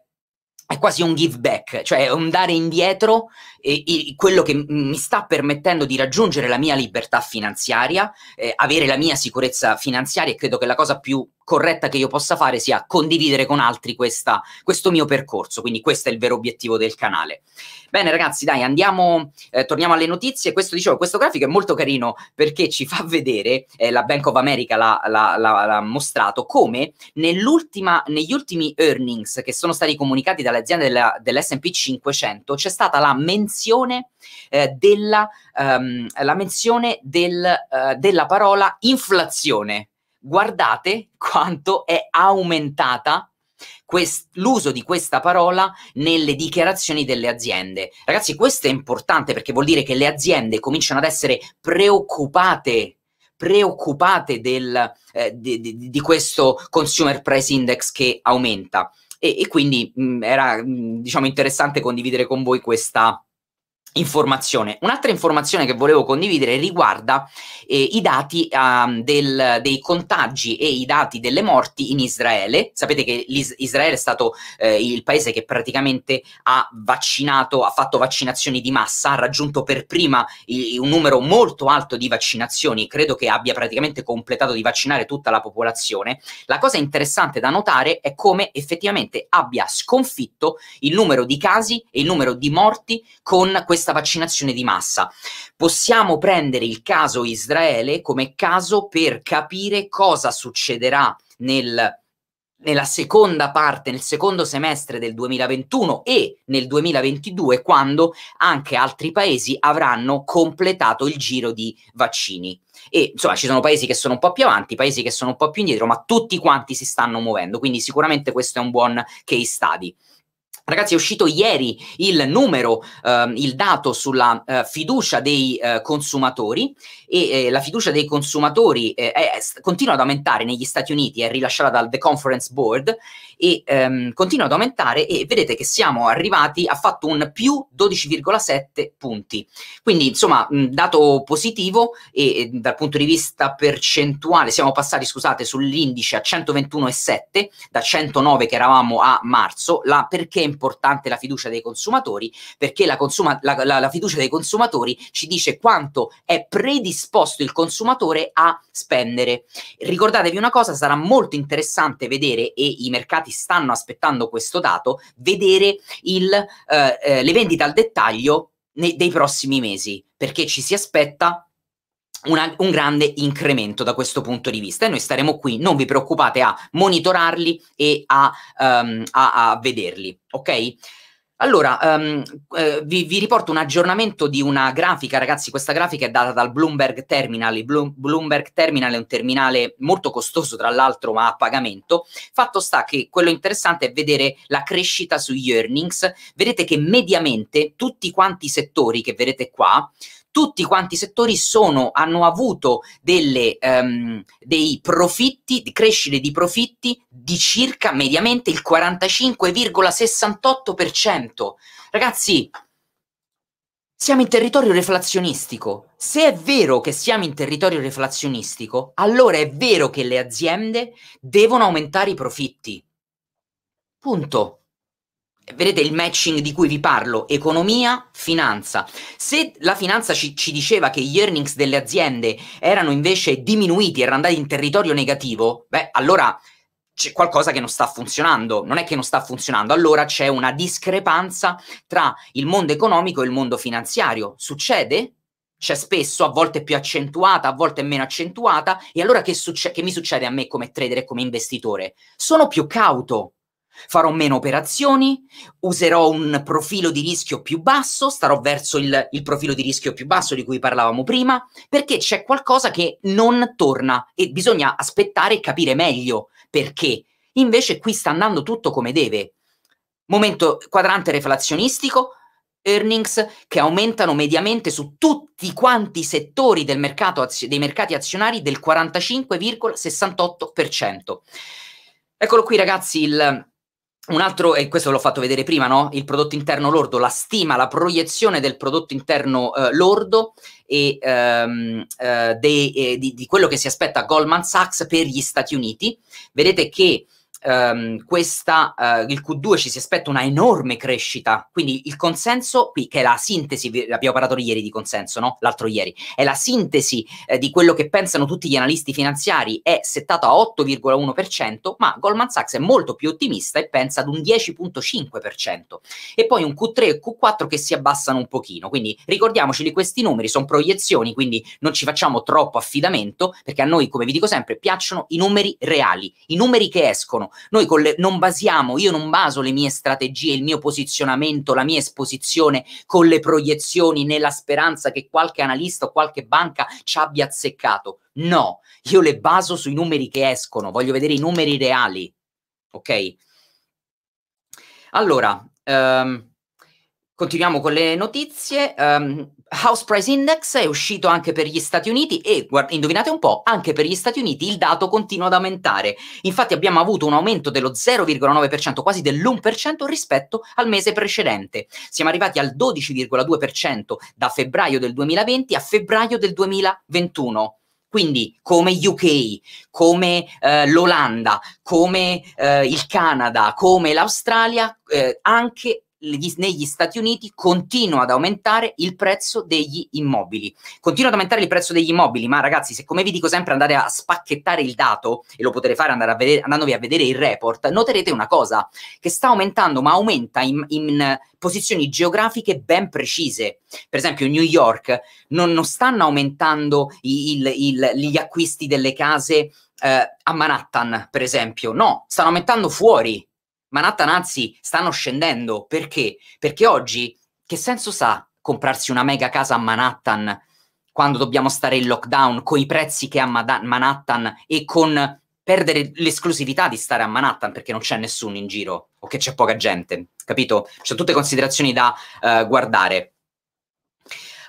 è quasi un give back, cioè un dare indietro eh, il, quello che mi sta permettendo di raggiungere la mia libertà finanziaria, eh, avere la mia sicurezza finanziaria e credo che la cosa più corretta che io possa fare sia condividere con altri questa, questo mio percorso, quindi questo è il vero obiettivo del canale. Bene ragazzi, dai, andiamo, eh, torniamo alle notizie, questo, dicevo, questo grafico è molto carino perché ci fa vedere, eh, la Bank of America l'ha, l'ha, l'ha, l'ha mostrato, come negli ultimi earnings che sono stati comunicati dalle aziende della, dell'S&P 500 c'è stata la menzione menzione eh, della, um, la menzione del, uh, della parola inflazione. Guardate quanto è aumentata Quest, l'uso di questa parola nelle dichiarazioni delle aziende. Ragazzi, questo è importante perché vuol dire che le aziende cominciano ad essere preoccupate preoccupate del, eh, di, di, di, questo consumer price index che aumenta e, e quindi mh, mm, era mh, mm, diciamo interessante condividere con voi questa, informazione. Un'altra informazione che volevo condividere riguarda eh, i dati um, del, dei contagi e i dati delle morti in Israele. Sapete che Israele è stato eh, il paese che praticamente ha vaccinato, ha fatto vaccinazioni di massa, ha raggiunto per prima il, un numero molto alto di vaccinazioni, credo che abbia praticamente completato di vaccinare tutta la popolazione. La cosa interessante da notare è come effettivamente abbia sconfitto il numero di casi e il numero di morti con questa questa vaccinazione di massa. Possiamo prendere il caso Israele come caso per capire cosa succederà nel nella seconda parte, nel secondo semestre del 2021 e nel 2022, quando anche altri paesi avranno completato il giro di vaccini. E insomma, ci sono paesi che sono un po' più avanti, paesi che sono un po' più indietro, ma tutti quanti si stanno muovendo, quindi sicuramente questo è un buon case study. Ragazzi, è uscito ieri il numero, ehm, il dato sulla eh, fiducia dei eh, consumatori e eh, la fiducia dei consumatori eh, è, continua ad aumentare negli Stati Uniti, è rilasciata dal The Conference Board e ehm, continua ad aumentare e vedete che siamo arrivati, ha fatto un più 12,7 punti. Quindi insomma dato positivo e, e, dal punto di vista percentuale siamo passati scusate sull'indice a 121,7 da 109 che eravamo a marzo. La, perché è importante la fiducia dei consumatori? Perché la, consuma, la, la, la fiducia dei consumatori ci dice quanto è predisposto il consumatore a spendere. Ricordatevi una cosa, sarà molto interessante vedere e i mercati mercati stanno aspettando questo dato, vedere il, eh, eh le vendite al dettaglio nei, dei prossimi mesi, perché ci si aspetta una, un grande incremento da questo punto di vista e noi staremo qui, non vi preoccupate a monitorarli e a, um, a, a vederli, ok? Allora, um, eh, vi, vi, riporto un aggiornamento di una grafica, ragazzi, questa grafica è data dal Bloomberg Terminal, il Bloomberg Terminal è un terminale molto costoso tra l'altro ma a pagamento, fatto sta che quello interessante è vedere la crescita sugli earnings, vedete che mediamente tutti quanti i settori che vedete qua tutti quanti i settori sono, hanno avuto delle, um, dei profitti, crescita di profitti di circa mediamente il 45,68%. Ragazzi, siamo in territorio deflazionistico. Se è vero che siamo in territorio deflazionistico, allora è vero che le aziende devono aumentare i profitti. Punto. Vedete il matching di cui vi parlo, economia, finanza. Se la finanza ci, ci, diceva che gli earnings delle aziende erano invece diminuiti, erano andati in territorio negativo, beh, allora c'è qualcosa che non sta funzionando. Non è che non sta funzionando, allora c'è una discrepanza tra il mondo economico e il mondo finanziario. Succede? C'è spesso, a volte più accentuata, a volte meno accentuata. E allora che, succe- che mi succede a me come trader e come investitore? Sono più cauto farò meno operazioni, userò un profilo di rischio più basso, starò verso il, il, profilo di rischio più basso di cui parlavamo prima, perché c'è qualcosa che non torna e bisogna aspettare e capire meglio perché. Invece qui sta andando tutto come deve. Momento quadrante reflazionistico, earnings che aumentano mediamente su tutti quanti i settori del mercato, dei mercati azionari del 45,68%. Eccolo qui ragazzi il un altro, e questo l'ho fatto vedere prima, no? il prodotto interno lordo, la stima, la proiezione del prodotto interno eh, lordo e, ehm, eh, dei, eh, di, di quello che si aspetta Goldman Sachs per gli Stati Uniti. Vedete che ehm, questa, eh, il Q2 ci si aspetta una enorme crescita, quindi il consenso qui, che è la sintesi, abbiamo parlato ieri di consenso, no? l'altro ieri, è la sintesi eh, di quello che pensano tutti gli analisti finanziari, è settato a 8,1%, ma Goldman Sachs è molto più ottimista e pensa ad un 10,5%, e poi un Q3 e Q4 che si abbassano un pochino, quindi ricordiamoci di questi numeri, sono proiezioni, quindi non ci facciamo troppo affidamento, perché a noi, come vi dico sempre, piacciono i numeri reali, i numeri che escono, basiamo. Noi le, non basiamo, io non baso le mie strategie, il mio posizionamento, la mia esposizione con le proiezioni nella speranza che qualche analista o qualche banca ci abbia azzeccato. No, io le baso sui numeri che escono, voglio vedere i numeri reali. Ok? Allora, um, continuiamo con le notizie. Um, House Price Index è uscito anche per gli Stati Uniti e, guard- indovinate un po', anche per gli Stati Uniti il dato continua ad aumentare. Infatti abbiamo avuto un aumento dello 0,9%, quasi dell'1% rispetto al mese precedente. Siamo arrivati al 12,2% da febbraio del 2020 a febbraio del 2021. Quindi come UK, come eh, l'Olanda, come eh, il Canada, come l'Australia, eh, anche negli Stati Uniti continua ad aumentare il prezzo degli immobili. Continua ad aumentare il prezzo degli immobili, ma ragazzi, se come vi dico sempre andate a spacchettare il dato, e lo potete fare a vedere, andandovi a vedere il report, noterete una cosa, che sta aumentando, ma aumenta in, in posizioni geografiche ben precise. Per esempio New York non, non stanno aumentando il, il, gli acquisti delle case eh, a Manhattan, per esempio, no, stanno aumentando fuori Manhattan anzi stanno scendendo. Perché? Perché oggi che senso sa comprarsi una mega casa a Manhattan quando dobbiamo stare in lockdown con i prezzi che ha Mad- Manhattan e con perdere l'esclusività di stare a Manhattan perché non c'è nessuno in giro o che c'è poca gente, capito? C'è tutte considerazioni da uh, guardare.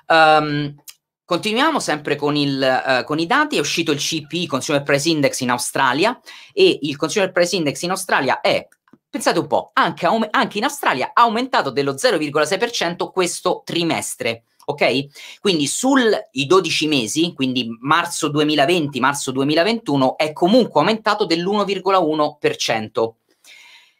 Um, continuiamo sempre con, il, uh, con i dati, è uscito il CPI, Consumer Price Index in Australia e il Consumer Price Index in Australia è Pensate un po', anche, anche in Australia ha aumentato dello 0,6% questo trimestre. Ok? Quindi sui 12 mesi, quindi marzo 2020, marzo 2021, è comunque aumentato dell'1,1%.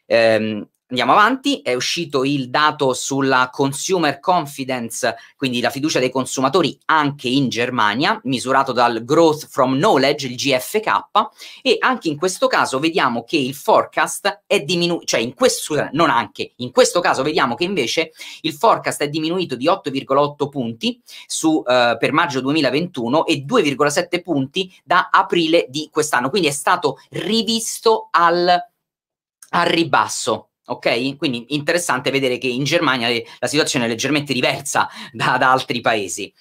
Ehm, Andiamo avanti, è uscito il dato sulla consumer confidence, quindi la fiducia dei consumatori anche in Germania, misurato dal Growth from Knowledge, il GFK, e anche in questo caso vediamo che il forecast è diminuito, cioè in questo, non anche, in questo caso vediamo che invece il forecast è diminuito di 8,8 punti su, eh, per maggio 2021 e 2,7 punti da aprile di quest'anno, quindi è stato rivisto al, al ribasso. Ok? Quindi interessante vedere che in Germania la situazione è leggermente diversa da, da altri paesi.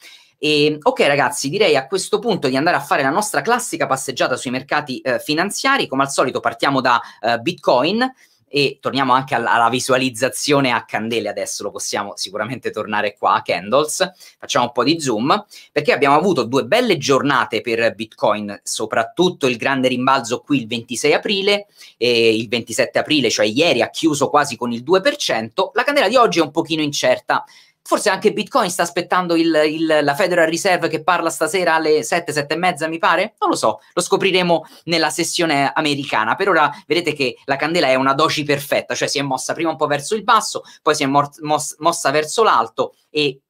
E, ok ragazzi, direi a questo punto di andare a fare la nostra classica passeggiata sui mercati eh, finanziari. Come al solito partiamo da eh, Bitcoin e torniamo anche alla, alla, visualizzazione a candele adesso, lo possiamo sicuramente tornare qua a Candles, facciamo un po' di zoom, perché abbiamo avuto due belle giornate per Bitcoin, soprattutto il grande rimbalzo qui il 26 aprile, e il 27 aprile, cioè ieri ha chiuso quasi con il 2%, la candela di oggi è un pochino incerta, Forse anche Bitcoin sta aspettando il, il, la Federal Reserve che parla stasera alle 7, 7 e mezza, mi pare? Non lo so, lo scopriremo nella sessione americana. Per ora vedete che la candela è una doci perfetta, cioè si è mossa prima un po' verso il basso, poi si è mor- mos- mossa verso l'alto e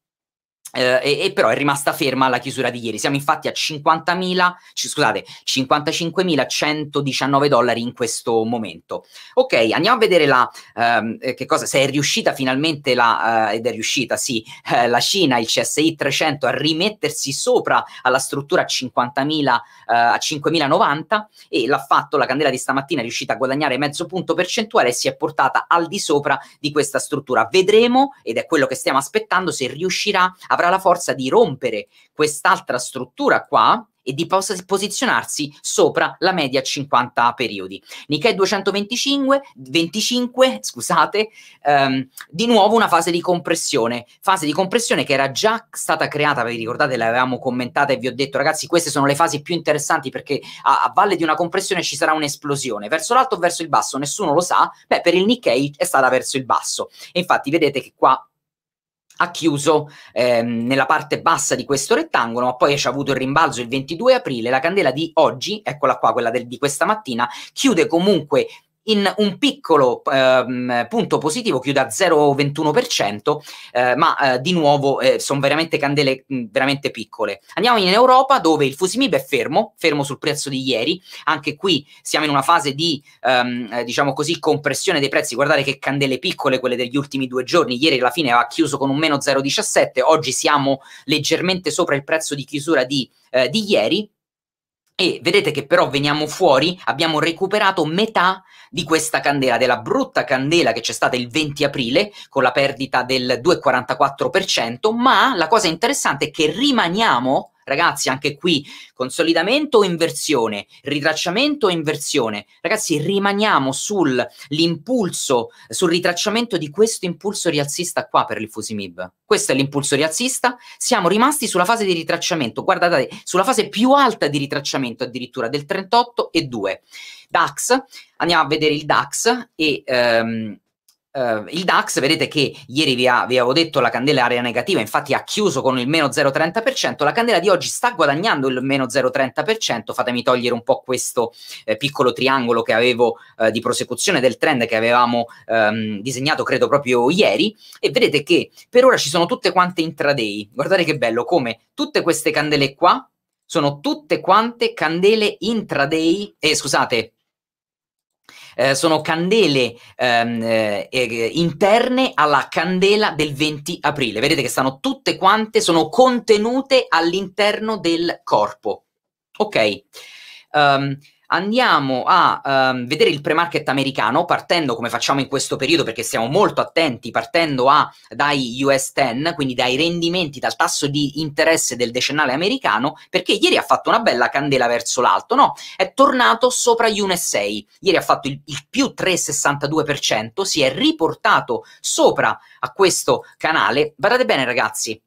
eh, e, e, però è rimasta ferma alla chiusura di ieri. Siamo infatti a 50.000, scusate, 55.119 dollari in questo momento. Ok, andiamo a vedere la, ehm, eh, che cosa, se è riuscita finalmente la, eh, ed è riuscita, sì, eh, la Cina, il CSI 300 a rimettersi sopra alla struttura a 50.000, eh, a 5.090 e l'ha fatto, la candela di stamattina è riuscita a guadagnare mezzo punto percentuale e si è portata al di sopra di questa struttura. Vedremo, ed è quello che stiamo aspettando, se riuscirà a avrà la forza di rompere quest'altra struttura qua e di pos- posizionarsi sopra la media 50 periodi. Nikkei 225, 25, scusate, ehm, di nuovo una fase di compressione, fase di compressione che era già stata creata, vi ricordate, l'avevamo commentata e vi ho detto ragazzi queste sono le fasi più interessanti perché a, a valle di una compressione ci sarà un'esplosione, verso l'alto o verso il basso, nessuno lo sa, beh per il Nikkei è stata verso il basso. E infatti vedete che qua ha chiuso ehm, nella parte bassa di questo rettangolo, ma poi ci ha avuto il rimbalzo il 22 aprile. La candela di oggi, eccola qua, quella del, di questa mattina, chiude comunque in un piccolo ehm, punto positivo, chiude a 0,21%, eh, ma eh, di nuovo eh, sono veramente candele mh, mm, veramente piccole. Andiamo in Europa dove il Fusimib è fermo, fermo sul prezzo di ieri, anche qui siamo in una fase di, ehm, eh, diciamo così, compressione dei prezzi, guardate che candele piccole quelle degli ultimi due giorni, ieri alla fine ha chiuso con un meno 0,17, oggi siamo leggermente sopra il prezzo di chiusura di, eh, di ieri, e vedete che però veniamo fuori, abbiamo recuperato metà di questa candela, della brutta candela che c'è stata il 20 aprile con la perdita del 2,44%, ma la cosa interessante è che rimaniamo Ragazzi, anche qui consolidamento o inversione, ritracciamento o inversione. Ragazzi, rimaniamo sull'impulso, sul ritracciamento di questo impulso rialzista qua per il Fusimib. Questo è l'impulso rialzista. Siamo rimasti sulla fase di ritracciamento. Guardate, sulla fase più alta di ritracciamento addirittura del 38 e 2. DAX, andiamo a vedere il DAX e ehm, Uh, il DAX, vedete che ieri vi, ha, vi, avevo detto la candela area negativa, infatti ha chiuso con il meno 0,30%, la candela di oggi sta guadagnando il meno 0,30%, fatemi togliere un po' questo eh, piccolo triangolo che avevo eh, di prosecuzione del trend che avevamo ehm, disegnato credo proprio ieri e vedete che per ora ci sono tutte quante intraday, guardate che bello come tutte queste candele qua sono tutte quante candele intraday, eh, scusate, eh, sono candele ehm, eh, eh, interne alla candela del 20 aprile. Vedete che stanno tutte quante, sono contenute all'interno del corpo. Ok. Um, andiamo a um, vedere il pre-market americano, partendo come facciamo in questo periodo, perché siamo molto attenti, partendo a, dai US 10, quindi dai rendimenti, dal tasso di interesse del decennale americano, perché ieri ha fatto una bella candela verso l'alto, no? È tornato sopra gli 1,6, ieri ha fatto il, il più 3,62%, si è riportato sopra a questo canale. Guardate bene ragazzi,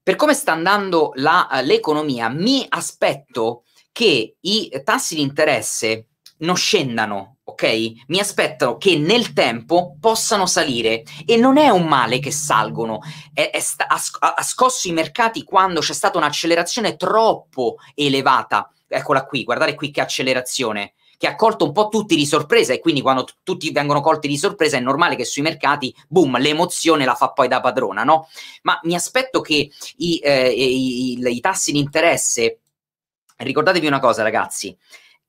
per come sta andando la, eh, l'economia, mi aspetto che i tassi di interesse non scendano, ok? Mi aspetto che nel tempo possano salire e non è un male che salgono, è, è sta- ha, scosso i mercati quando c'è stata un'accelerazione troppo elevata. Eccola qui, guardate qui che accelerazione che ha colto un po' tutti di sorpresa e quindi quando t- tutti vengono colti di sorpresa è normale che sui mercati, boom, l'emozione la fa poi da padrona, no? Ma mi aspetto che i, eh, i, i, i tassi di interesse ricordatevi una cosa, ragazzi.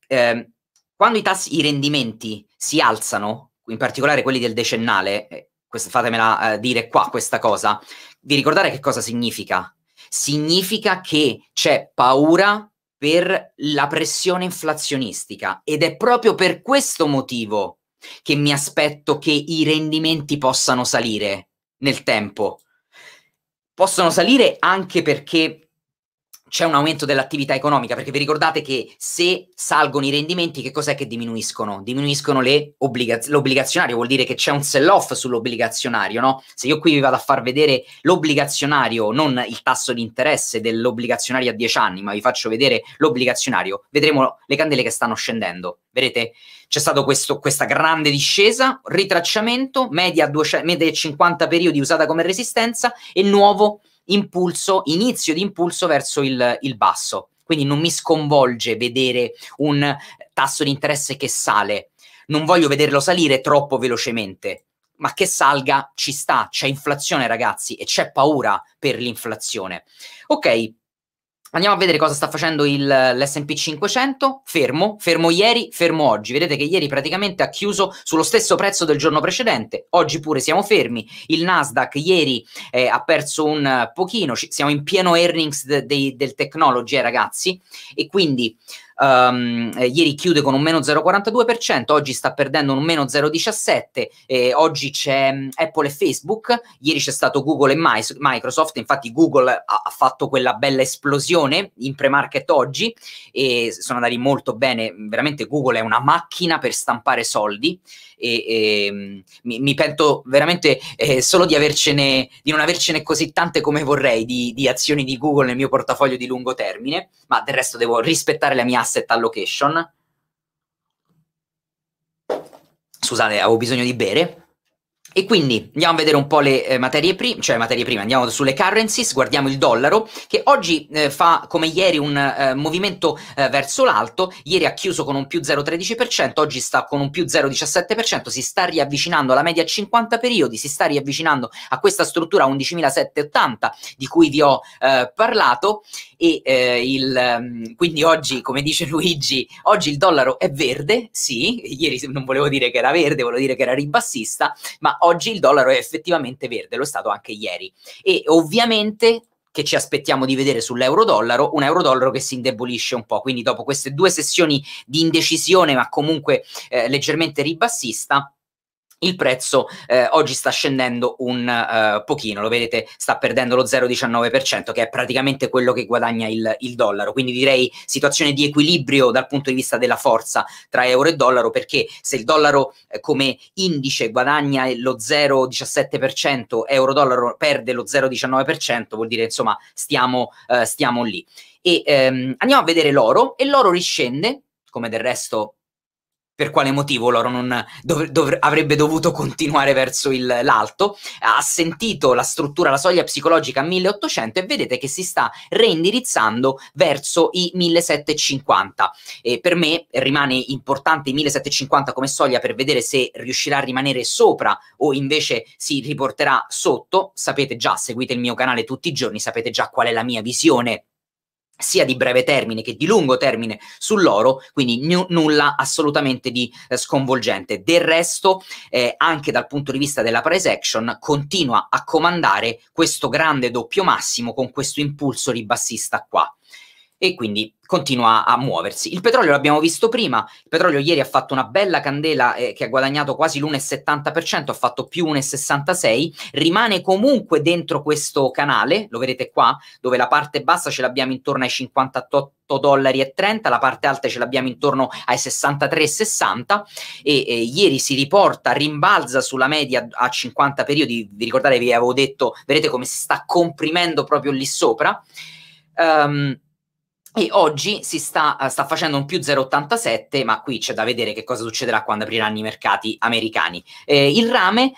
Eh, quando i tassi, i rendimenti si alzano, in particolare quelli del decennale, eh, fatemela eh, dire qua questa cosa, vi ricordate che cosa significa? Significa che c'è paura per la pressione inflazionistica ed è proprio per questo motivo che mi aspetto che i rendimenti possano salire nel tempo. Possono salire anche perché c'è un aumento dell'attività economica, perché vi ricordate che se salgono i rendimenti, che cos'è che diminuiscono? Diminuiscono obbligaz- l'obbligazionario, vuol dire che c'è un sell-off sull'obbligazionario, no? Se io qui vi vado a far vedere l'obbligazionario, non il tasso di interesse dell'obbligazionario a 10 anni, ma vi faccio vedere l'obbligazionario, vedremo le candele che stanno scendendo. Vedete? C'è stata questa grande discesa, ritracciamento, media, 200, media 50 periodi usata come resistenza e nuovo impulso, inizio di impulso verso il, il basso. Quindi non mi sconvolge vedere un tasso di interesse che sale. Non voglio vederlo salire troppo velocemente, ma che salga ci sta, c'è inflazione ragazzi e c'è paura per l'inflazione. Ok, Andiamo a vedere cosa sta facendo il, l'SP 500, fermo, fermo ieri, fermo oggi. Vedete che ieri praticamente ha chiuso sullo stesso prezzo del giorno precedente, oggi pure siamo fermi. Il Nasdaq ieri eh, ha perso un pochino, siamo in pieno earnings de, de, del technology, eh, ragazzi, e quindi Um, eh, ieri chiude con un meno 0,42%, oggi sta perdendo un meno 0,17%, eh, oggi c'è um, Apple e Facebook, ieri c'è stato Google e My Microsoft, infatti Google ha, ha, fatto quella bella esplosione in pre-market oggi e sono andati molto bene, veramente Google è una macchina per stampare soldi e, e ehm, mi, mi, pento veramente eh, solo di, avercene, di non avercene così tante come vorrei di, di, azioni di Google nel mio portafoglio di lungo termine, ma del resto devo rispettare la mia asset allocation. Scusate, avevo bisogno di bere. E quindi andiamo a vedere un po' le eh, materie prime, cioè materie prime, andiamo sulle currencies, guardiamo il dollaro che oggi eh, fa come ieri un eh, movimento eh, verso l'alto, ieri ha chiuso con un più 0,13%, oggi sta con un più 0,17%, si sta riavvicinando alla media 50 periodi, si sta riavvicinando a questa struttura 11.780 di cui vi ho eh, parlato e eh, il, ehm, quindi oggi, come dice Luigi, oggi il dollaro è verde, sì, ieri non volevo dire che era verde, volevo dire che era ribassista, ma oggi il dollaro è effettivamente verde, lo è stato anche ieri. E ovviamente che ci aspettiamo di vedere sull'euro-dollaro, un euro-dollaro che si indebolisce un po', quindi dopo queste due sessioni di indecisione ma comunque eh, leggermente ribassista, il prezzo eh, oggi sta scendendo un eh, pochino, lo vedete, sta perdendo lo 0,19%, che è praticamente quello che guadagna il, il, dollaro. Quindi direi situazione di equilibrio dal punto di vista della forza tra euro e dollaro, perché se il dollaro eh, come indice guadagna lo 0,17%, euro-dollaro perde lo 0,19%, vuol dire insomma stiamo, eh, stiamo lì. E ehm, andiamo a vedere l'oro, e l'oro riscende, come del resto per quale motivo loro non dov- dov- avrebbe dovuto continuare verso il, l'alto, ha sentito la struttura, la soglia psicologica a 1800 e vedete che si sta reindirizzando verso i 1750. E per me rimane importante i 1750 come soglia per vedere se riuscirà a rimanere sopra o invece si riporterà sotto. Sapete già, seguite il mio canale tutti i giorni, sapete già qual è la mia visione sia di breve termine che di lungo termine sull'oro, quindi n- nulla assolutamente di eh, sconvolgente. Del resto, eh, anche dal punto di vista della price action, continua a comandare questo grande doppio massimo con questo impulso ribassista qua e quindi continua a muoversi. Il petrolio l'abbiamo visto prima, il petrolio ieri ha fatto una bella candela eh, che ha guadagnato quasi l'1,70%, ha fatto più 1,66, rimane comunque dentro questo canale, lo vedete qua, dove la parte bassa ce l'abbiamo intorno ai 58 dollari e 30, la parte alta ce l'abbiamo intorno ai 63,60 e, e ieri si riporta, rimbalza sulla media a 50 periodi, vi ricordate vi avevo detto, vedete come si sta comprimendo proprio lì sopra. Um, e oggi si sta, eh, sta facendo un più 0,87, ma qui c'è da vedere che cosa succederà quando apriranno i mercati americani. Eh, il rame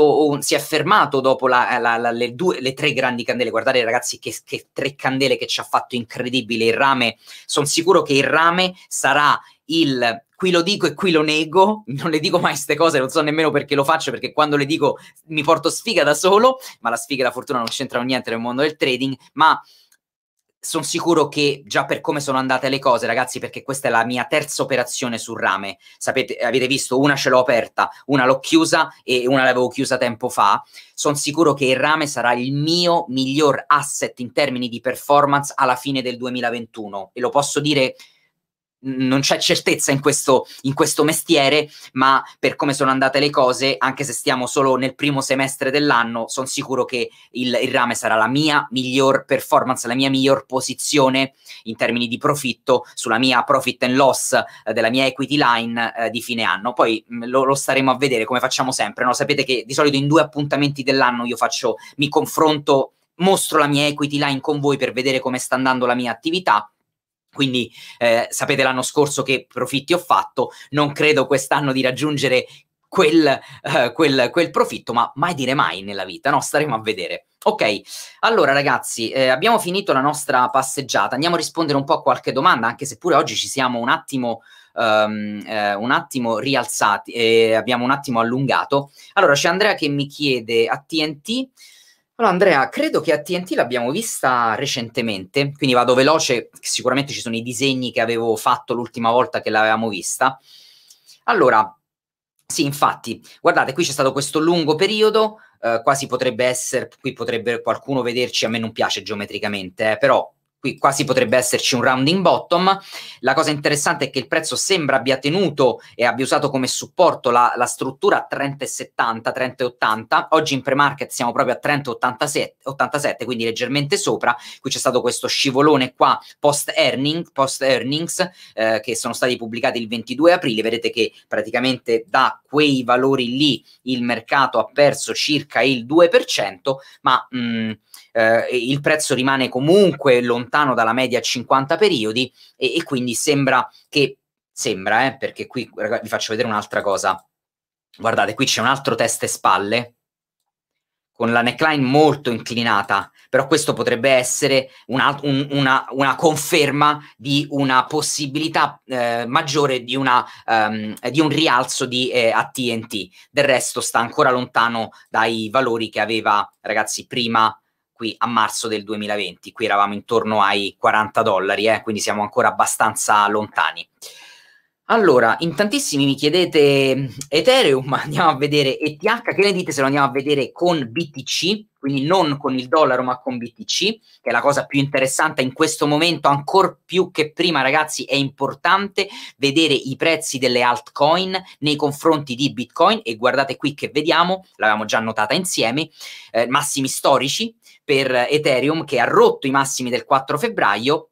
un, si è fermato dopo la, eh, la, la, le, due, le, tre grandi candele. Guardate ragazzi che, che tre candele che ci ha fatto incredibile il rame. Sono sicuro che il rame sarà il qui lo dico e qui lo nego, non le dico mai queste cose, non so nemmeno perché lo faccio, perché quando le dico mi porto sfiga da solo, ma la sfiga e la fortuna non c'entrano niente nel mondo del trading, ma sono sicuro che già per come sono andate le cose, ragazzi, perché questa è la mia terza operazione sul rame, sapete, avete visto, una ce l'ho aperta, una l'ho chiusa e una l'avevo chiusa tempo fa, sono sicuro che il rame sarà il mio miglior asset in termini di performance alla fine del 2021 e lo posso dire non c'è certezza in questo, in questo, mestiere, ma per come sono andate le cose, anche se stiamo solo nel primo semestre dell'anno, sono sicuro che il, il, rame sarà la mia miglior performance, la mia miglior posizione in termini di profitto sulla mia profit and loss eh, della mia equity line eh, di fine anno. Poi mm, lo, lo, staremo a vedere come facciamo sempre. No? Sapete che di solito in due appuntamenti dell'anno io faccio, mi confronto, mostro la mia equity line con voi per vedere come sta andando la mia attività quindi eh, sapete l'anno scorso che profitti ho fatto, non credo quest'anno di raggiungere quel, uh, quel, quel profitto, ma mai dire mai nella vita, no? Staremo a vedere. Ok, allora ragazzi, eh, abbiamo finito la nostra passeggiata, andiamo a rispondere un po' a qualche domanda, anche se pure oggi ci siamo un attimo, um, eh, un attimo rialzati, eh, abbiamo un attimo allungato. Allora c'è Andrea che mi chiede a TNT allora Andrea, credo che a TNT l'abbiamo vista recentemente, quindi vado veloce, sicuramente ci sono i disegni che avevo fatto l'ultima volta che l'avevamo vista. Allora, sì, infatti, guardate, qui c'è stato questo lungo periodo, eh, quasi potrebbe essere, qui potrebbe qualcuno vederci, a me non piace geometricamente, eh, però qui quasi potrebbe esserci un rounding bottom. La cosa interessante è che il prezzo sembra abbia tenuto e abbia usato come supporto la, la struttura 30,70, 30,80. Oggi in pre-market siamo proprio a 30,87, quindi leggermente sopra. Qui c'è stato questo scivolone qua post, earning, post earnings eh, che sono stati pubblicati il 22 aprile. Vedete che praticamente da quei valori lì il mercato ha perso circa il 2%, ma... Mh, mm, eh, il prezzo rimane comunque lontano dalla media 50 periodi e, e quindi sembra che, sembra eh, perché qui ragazzi, vi faccio vedere un'altra cosa, guardate qui c'è un altro test e spalle con la neckline molto inclinata, però questo potrebbe essere una, un, una, una conferma di una possibilità eh, maggiore di, una, um, di, un rialzo di, eh, a TNT. Del resto sta ancora lontano dai valori che aveva, ragazzi, prima qui a marzo del 2020, qui eravamo intorno ai 40 dollari, eh, quindi siamo ancora abbastanza lontani. Allora, in tantissimi mi chiedete Ethereum, andiamo a vedere ETH, che ne dite se lo andiamo a vedere con BTC? quindi non con il dollaro ma con BTC, che è la cosa più interessante in questo momento, ancora più che prima ragazzi, è importante vedere i prezzi delle altcoin nei confronti di Bitcoin e guardate qui che vediamo, l'avevamo già notata insieme, eh, massimi storici per Ethereum che ha rotto i massimi del 4 febbraio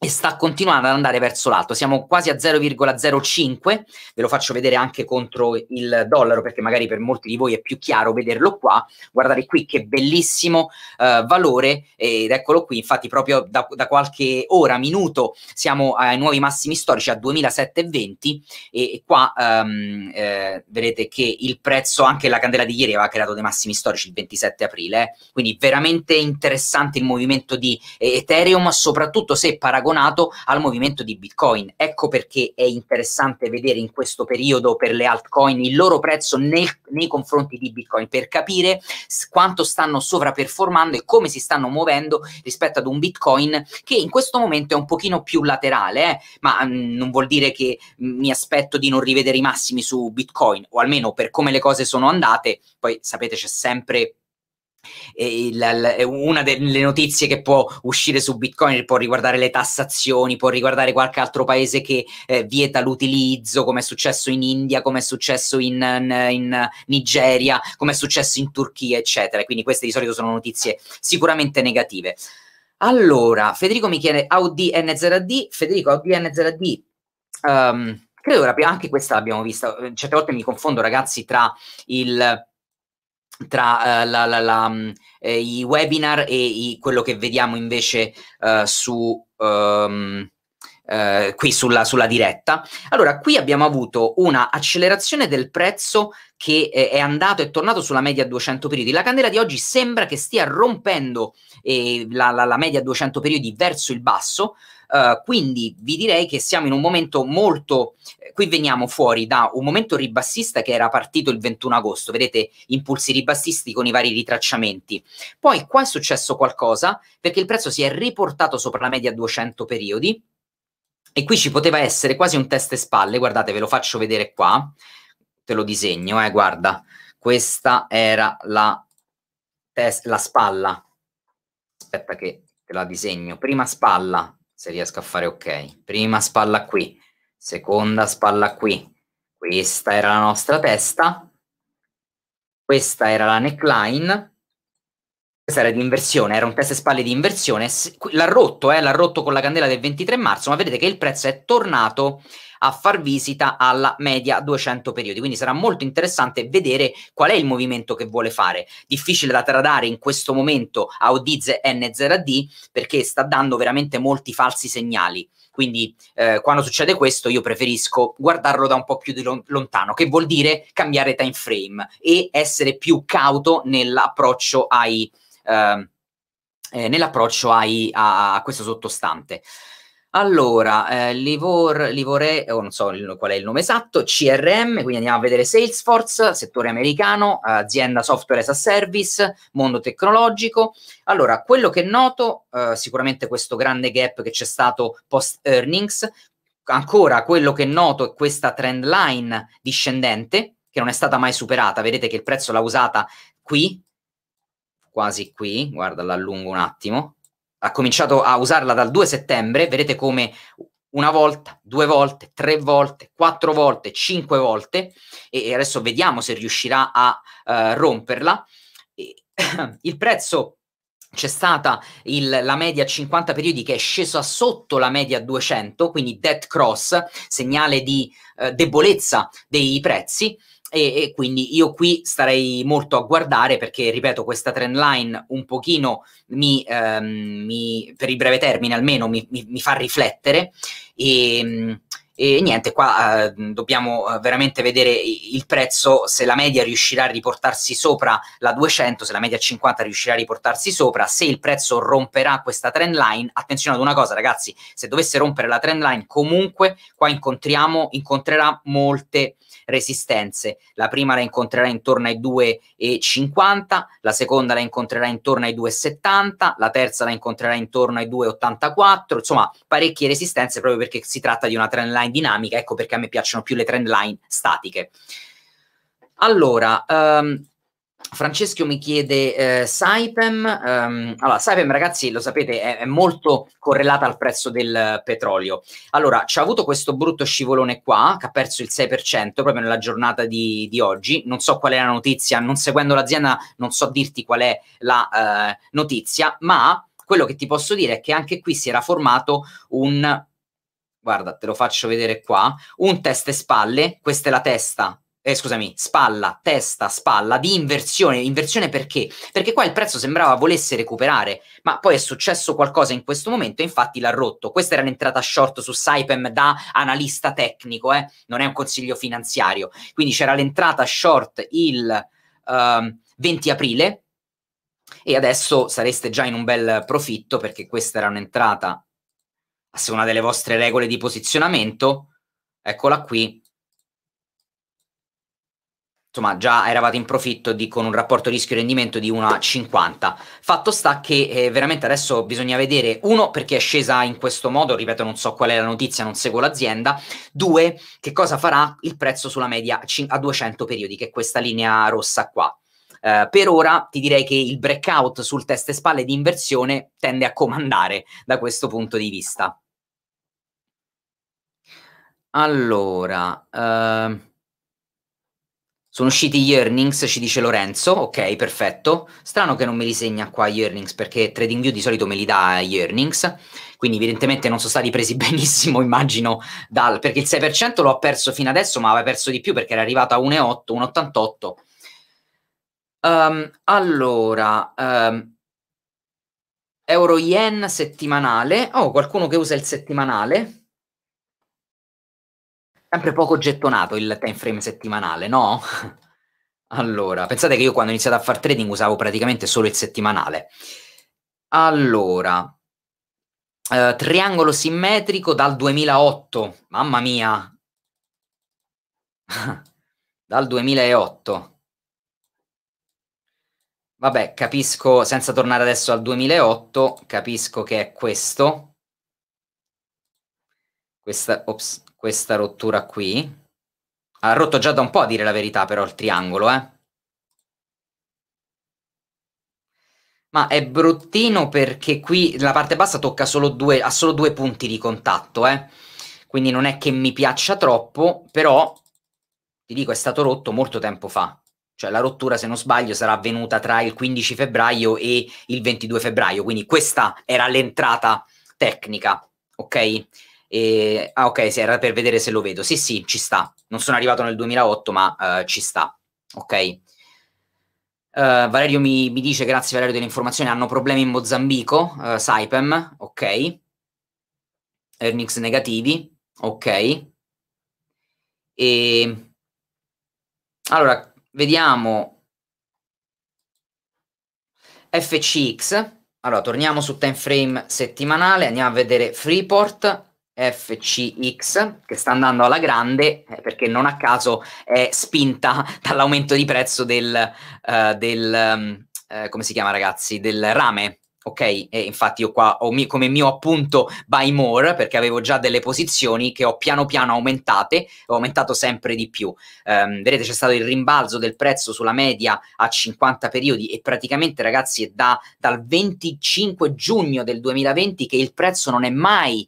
e sta continuando ad andare verso l'alto. Siamo quasi a 0,05, ve lo faccio vedere anche contro il dollaro perché magari per molti di voi è più chiaro vederlo qua. Guardate qui che bellissimo uh, valore ed eccolo qui, infatti proprio da, da, qualche ora, minuto, siamo ai nuovi massimi storici a 2720 e, e qua um, eh, vedete che il prezzo, anche la candela di ieri aveva creato dei massimi storici il 27 aprile, eh. quindi veramente interessante il movimento di eh, Ethereum, soprattutto se paragonate paragonato al movimento di Bitcoin. Ecco perché è interessante vedere in questo periodo per le altcoin il loro prezzo nel, nei confronti di Bitcoin per capire quanto stanno sovraperformando e come si stanno muovendo rispetto ad un Bitcoin che in questo momento è un pochino più laterale, eh? ma mh, mm, non vuol dire che mm, mi aspetto di non rivedere i massimi su Bitcoin, o almeno per come le cose sono andate, poi sapete c'è sempre una delle notizie che può uscire su Bitcoin può riguardare le tassazioni, può riguardare qualche altro paese che eh, vieta l'utilizzo, come è successo in India, come è successo in, in, in, Nigeria, come è successo in Turchia, eccetera. Quindi queste di solito sono notizie sicuramente negative. Allora, Federico mi chiede Audi NZD, Federico Audi NZD. Um, ehm, credo che anche questa l'abbiamo vista, eh, certe volte mi confondo ragazzi tra il tra eh, la, la, la, mm, eh, i webinar e i, quello che vediamo invece eh, su... Um, eh, qui sulla, sulla, diretta. Allora, qui abbiamo avuto una accelerazione del prezzo che eh, è andato e tornato sulla media 200 periodi. La candela di oggi sembra che stia rompendo eh, la, la, la media 200 periodi verso il basso, Uh, quindi vi direi che siamo in un momento molto. Eh, qui veniamo fuori da un momento ribassista che era partito il 21 agosto, vedete impulsi ribassisti con i vari ritracciamenti. Poi qua è successo qualcosa perché il prezzo si è riportato sopra la media 200 periodi e qui ci poteva essere quasi un test e spalle, guardate, ve lo faccio vedere qua, te lo disegno, eh, guarda, questa era la, tes- la spalla, aspetta che te la disegno, prima spalla, se riesco a fare ok, prima spalla qui, seconda spalla qui, questa era la nostra testa, questa era la neckline, questa era di inversione, era un test spalle di inversione, l'ha rotto, eh, l'ha rotto con la candela del 23 marzo, ma vedete che il prezzo è tornato a far visita alla media 200 periodi, quindi sarà molto interessante vedere qual è il movimento che vuole fare. Difficile da tradare in questo momento a Odiz N0D perché sta dando veramente molti falsi segnali. Quindi eh, quando succede questo io preferisco guardarlo da un po' più di lontano, che vuol dire cambiare time frame e essere più cauto nell'approccio ai, Ehm, eh, nell'approccio ai, a, a, questo sottostante. Allora, eh, Livor, Livore, oh, non so qual è il nome esatto, CRM, quindi andiamo a vedere Salesforce, settore americano, azienda software as a service, mondo tecnologico. Allora, quello che noto, eh, sicuramente questo grande gap che c'è stato post earnings, ancora quello che noto è questa trend line discendente, che non è stata mai superata, vedete che il prezzo l'ha usata qui, quasi qui, guarda, l'allungo un attimo, ha cominciato a usarla dal 2 settembre, vedete come una volta, due volte, tre volte, quattro volte, cinque volte, e adesso vediamo se riuscirà a uh, romperla. il prezzo c'è stata il, la media 50 periodi che è scesa sotto la media 200, quindi dead cross, segnale di eh, debolezza dei prezzi. E, e, quindi io qui starei molto a guardare perché, ripeto, questa trend line un pochino mi, ehm, mi per il breve termine almeno, mi, mi, mi fa riflettere e, ehm, e niente, qua ehm, eh, dobbiamo veramente vedere il prezzo, se la media riuscirà a riportarsi sopra la 200, se la media 50 riuscirà a riportarsi sopra, se il prezzo romperà questa trend line, attenzione ad una cosa ragazzi, se dovesse rompere la trend line comunque qua incontriamo, incontrerà molte resistenze. La prima la incontrerà intorno ai 2,50, la seconda la incontrerà intorno ai 2,70, la terza la incontrerà intorno ai 2,84, insomma parecchie resistenze proprio perché si tratta di una trend line dinamica, ecco perché a me piacciono più le trend line statiche. Allora, um, Francesco mi chiede eh, Saipem. Um, allora, Saipem, ragazzi, lo sapete, è, è, molto correlata al prezzo del petrolio. Allora, ci ha avuto questo brutto scivolone qua, che ha perso il 6% proprio nella giornata di, di, oggi. Non so qual è la notizia, non seguendo l'azienda, non so dirti qual è la eh, notizia, ma quello che ti posso dire è che anche qui si era formato un guarda, te lo faccio vedere qua, un test e spalle, questa è la testa eh, scusami, spalla, testa, spalla, di inversione. Inversione perché? Perché qua il prezzo sembrava volesse recuperare, ma poi è successo qualcosa in questo momento e infatti l'ha rotto. Questa era l'entrata short su Saipem da analista tecnico, eh? non è un consiglio finanziario. Quindi c'era l'entrata short il um, ehm, 20 aprile e adesso sareste già in un bel profitto perché questa era un'entrata a seconda delle vostre regole di posizionamento. Eccola qui, insomma già eravate in profitto di, con un rapporto rischio-rendimento di 1,50. Fatto sta che eh, veramente adesso bisogna vedere, uno, perché è scesa in questo modo, ripeto non so qual è la notizia, non seguo l'azienda, due, che cosa farà il prezzo sulla media a 200 periodi, che è questa linea rossa qua. Uh, per ora ti direi che il breakout sul test e spalle di inversione tende a comandare da questo punto di vista. Allora, uh... Sono usciti gli earnings, ci dice Lorenzo. Ok, perfetto. Strano che non me li segna qua gli earnings, perché TradingView di solito me li dà gli earnings. Quindi evidentemente non sono stati presi benissimo, immagino, dal, perché il 6% l'ho perso fino adesso, ma aveva perso di più perché era arrivato a 1,8, 1,88. Um, allora, um, ehm, euro yen settimanale. Oh, qualcuno che usa il settimanale sempre poco gettonato il time frame settimanale, no? Allora, pensate che io quando ho iniziato a fare trading usavo praticamente solo il settimanale. Allora, eh, triangolo simmetrico dal 2008, mamma mia, dal 2008. Vabbè, capisco, senza tornare adesso al 2008, capisco che è questo. Questa, ops, questa rottura qui. Ha rotto già da un po', a dire la verità, però, il triangolo, eh. Ma è bruttino perché qui la parte bassa tocca solo due, ha solo due punti di contatto, eh. Quindi non è che mi piaccia troppo, però, ti dico, è stato rotto molto tempo fa. Cioè la rottura, se non sbaglio, sarà avvenuta tra il 15 febbraio e il 22 febbraio, quindi questa era l'entrata tecnica, ok? E, ah, ok, era per vedere se lo vedo. Sì, sì, ci sta. Non sono arrivato nel 2008, ma uh, ci sta. Ok. Uh, Valerio mi, mi, dice, grazie Valerio delle informazioni, hanno problemi in Mozambico, uh, Saipem, ok. Earnings negativi, ok. E... Allora, vediamo FCX. Allora, torniamo su time frame settimanale, andiamo a vedere Freeport FCX che sta andando alla grande eh, perché non a caso è spinta dall'aumento di prezzo del, uh, del um, come si chiama ragazzi, del rame ok? E infatti io qua ho mi- come mio appunto buy more perché avevo già delle posizioni che ho piano piano aumentate, ho aumentato sempre di più. Um, vedete c'è stato il rimbalzo del prezzo sulla media a 50 periodi e praticamente ragazzi è da, dal 25 giugno del 2020 che il prezzo non è mai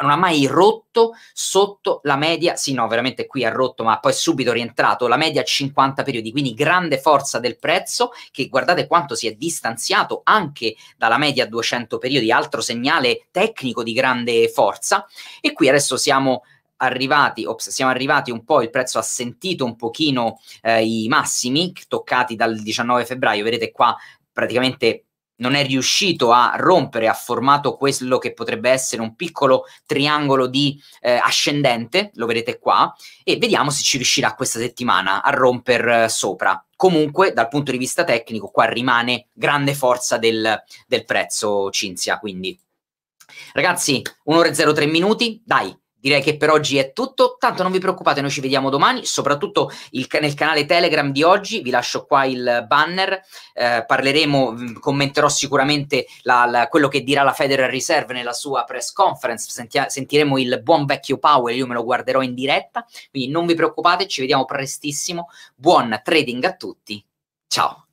non ha mai rotto sotto la media, sì no, veramente qui ha rotto, ma poi è subito rientrato, la media 50 periodi, quindi grande forza del prezzo che guardate quanto si è distanziato anche dalla media 200 periodi, altro segnale tecnico di grande forza e qui adesso siamo arrivati, ops, siamo arrivati un po', il prezzo ha sentito un pochino eh, i massimi toccati dal 19 febbraio, vedete qua praticamente non è riuscito a rompere, ha formato quello che potrebbe essere un piccolo triangolo di eh, ascendente, lo vedete qua, e vediamo se ci riuscirà questa settimana a romper eh, sopra. Comunque, dal punto di vista tecnico, qua rimane grande forza del, del prezzo Cinzia, quindi. Ragazzi, 1 ore 03 minuti, dai, Direi che per oggi è tutto, tanto non vi preoccupate, noi ci vediamo domani, soprattutto il, nel canale Telegram di oggi, vi lascio qua il banner, eh, parleremo, commenterò sicuramente la, la, quello che dirà la Federal Reserve nella sua press conference, Sentia, sentiremo il buon vecchio Powell, io me lo guarderò in diretta, quindi non vi preoccupate, ci vediamo prestissimo, buon trading a tutti, ciao!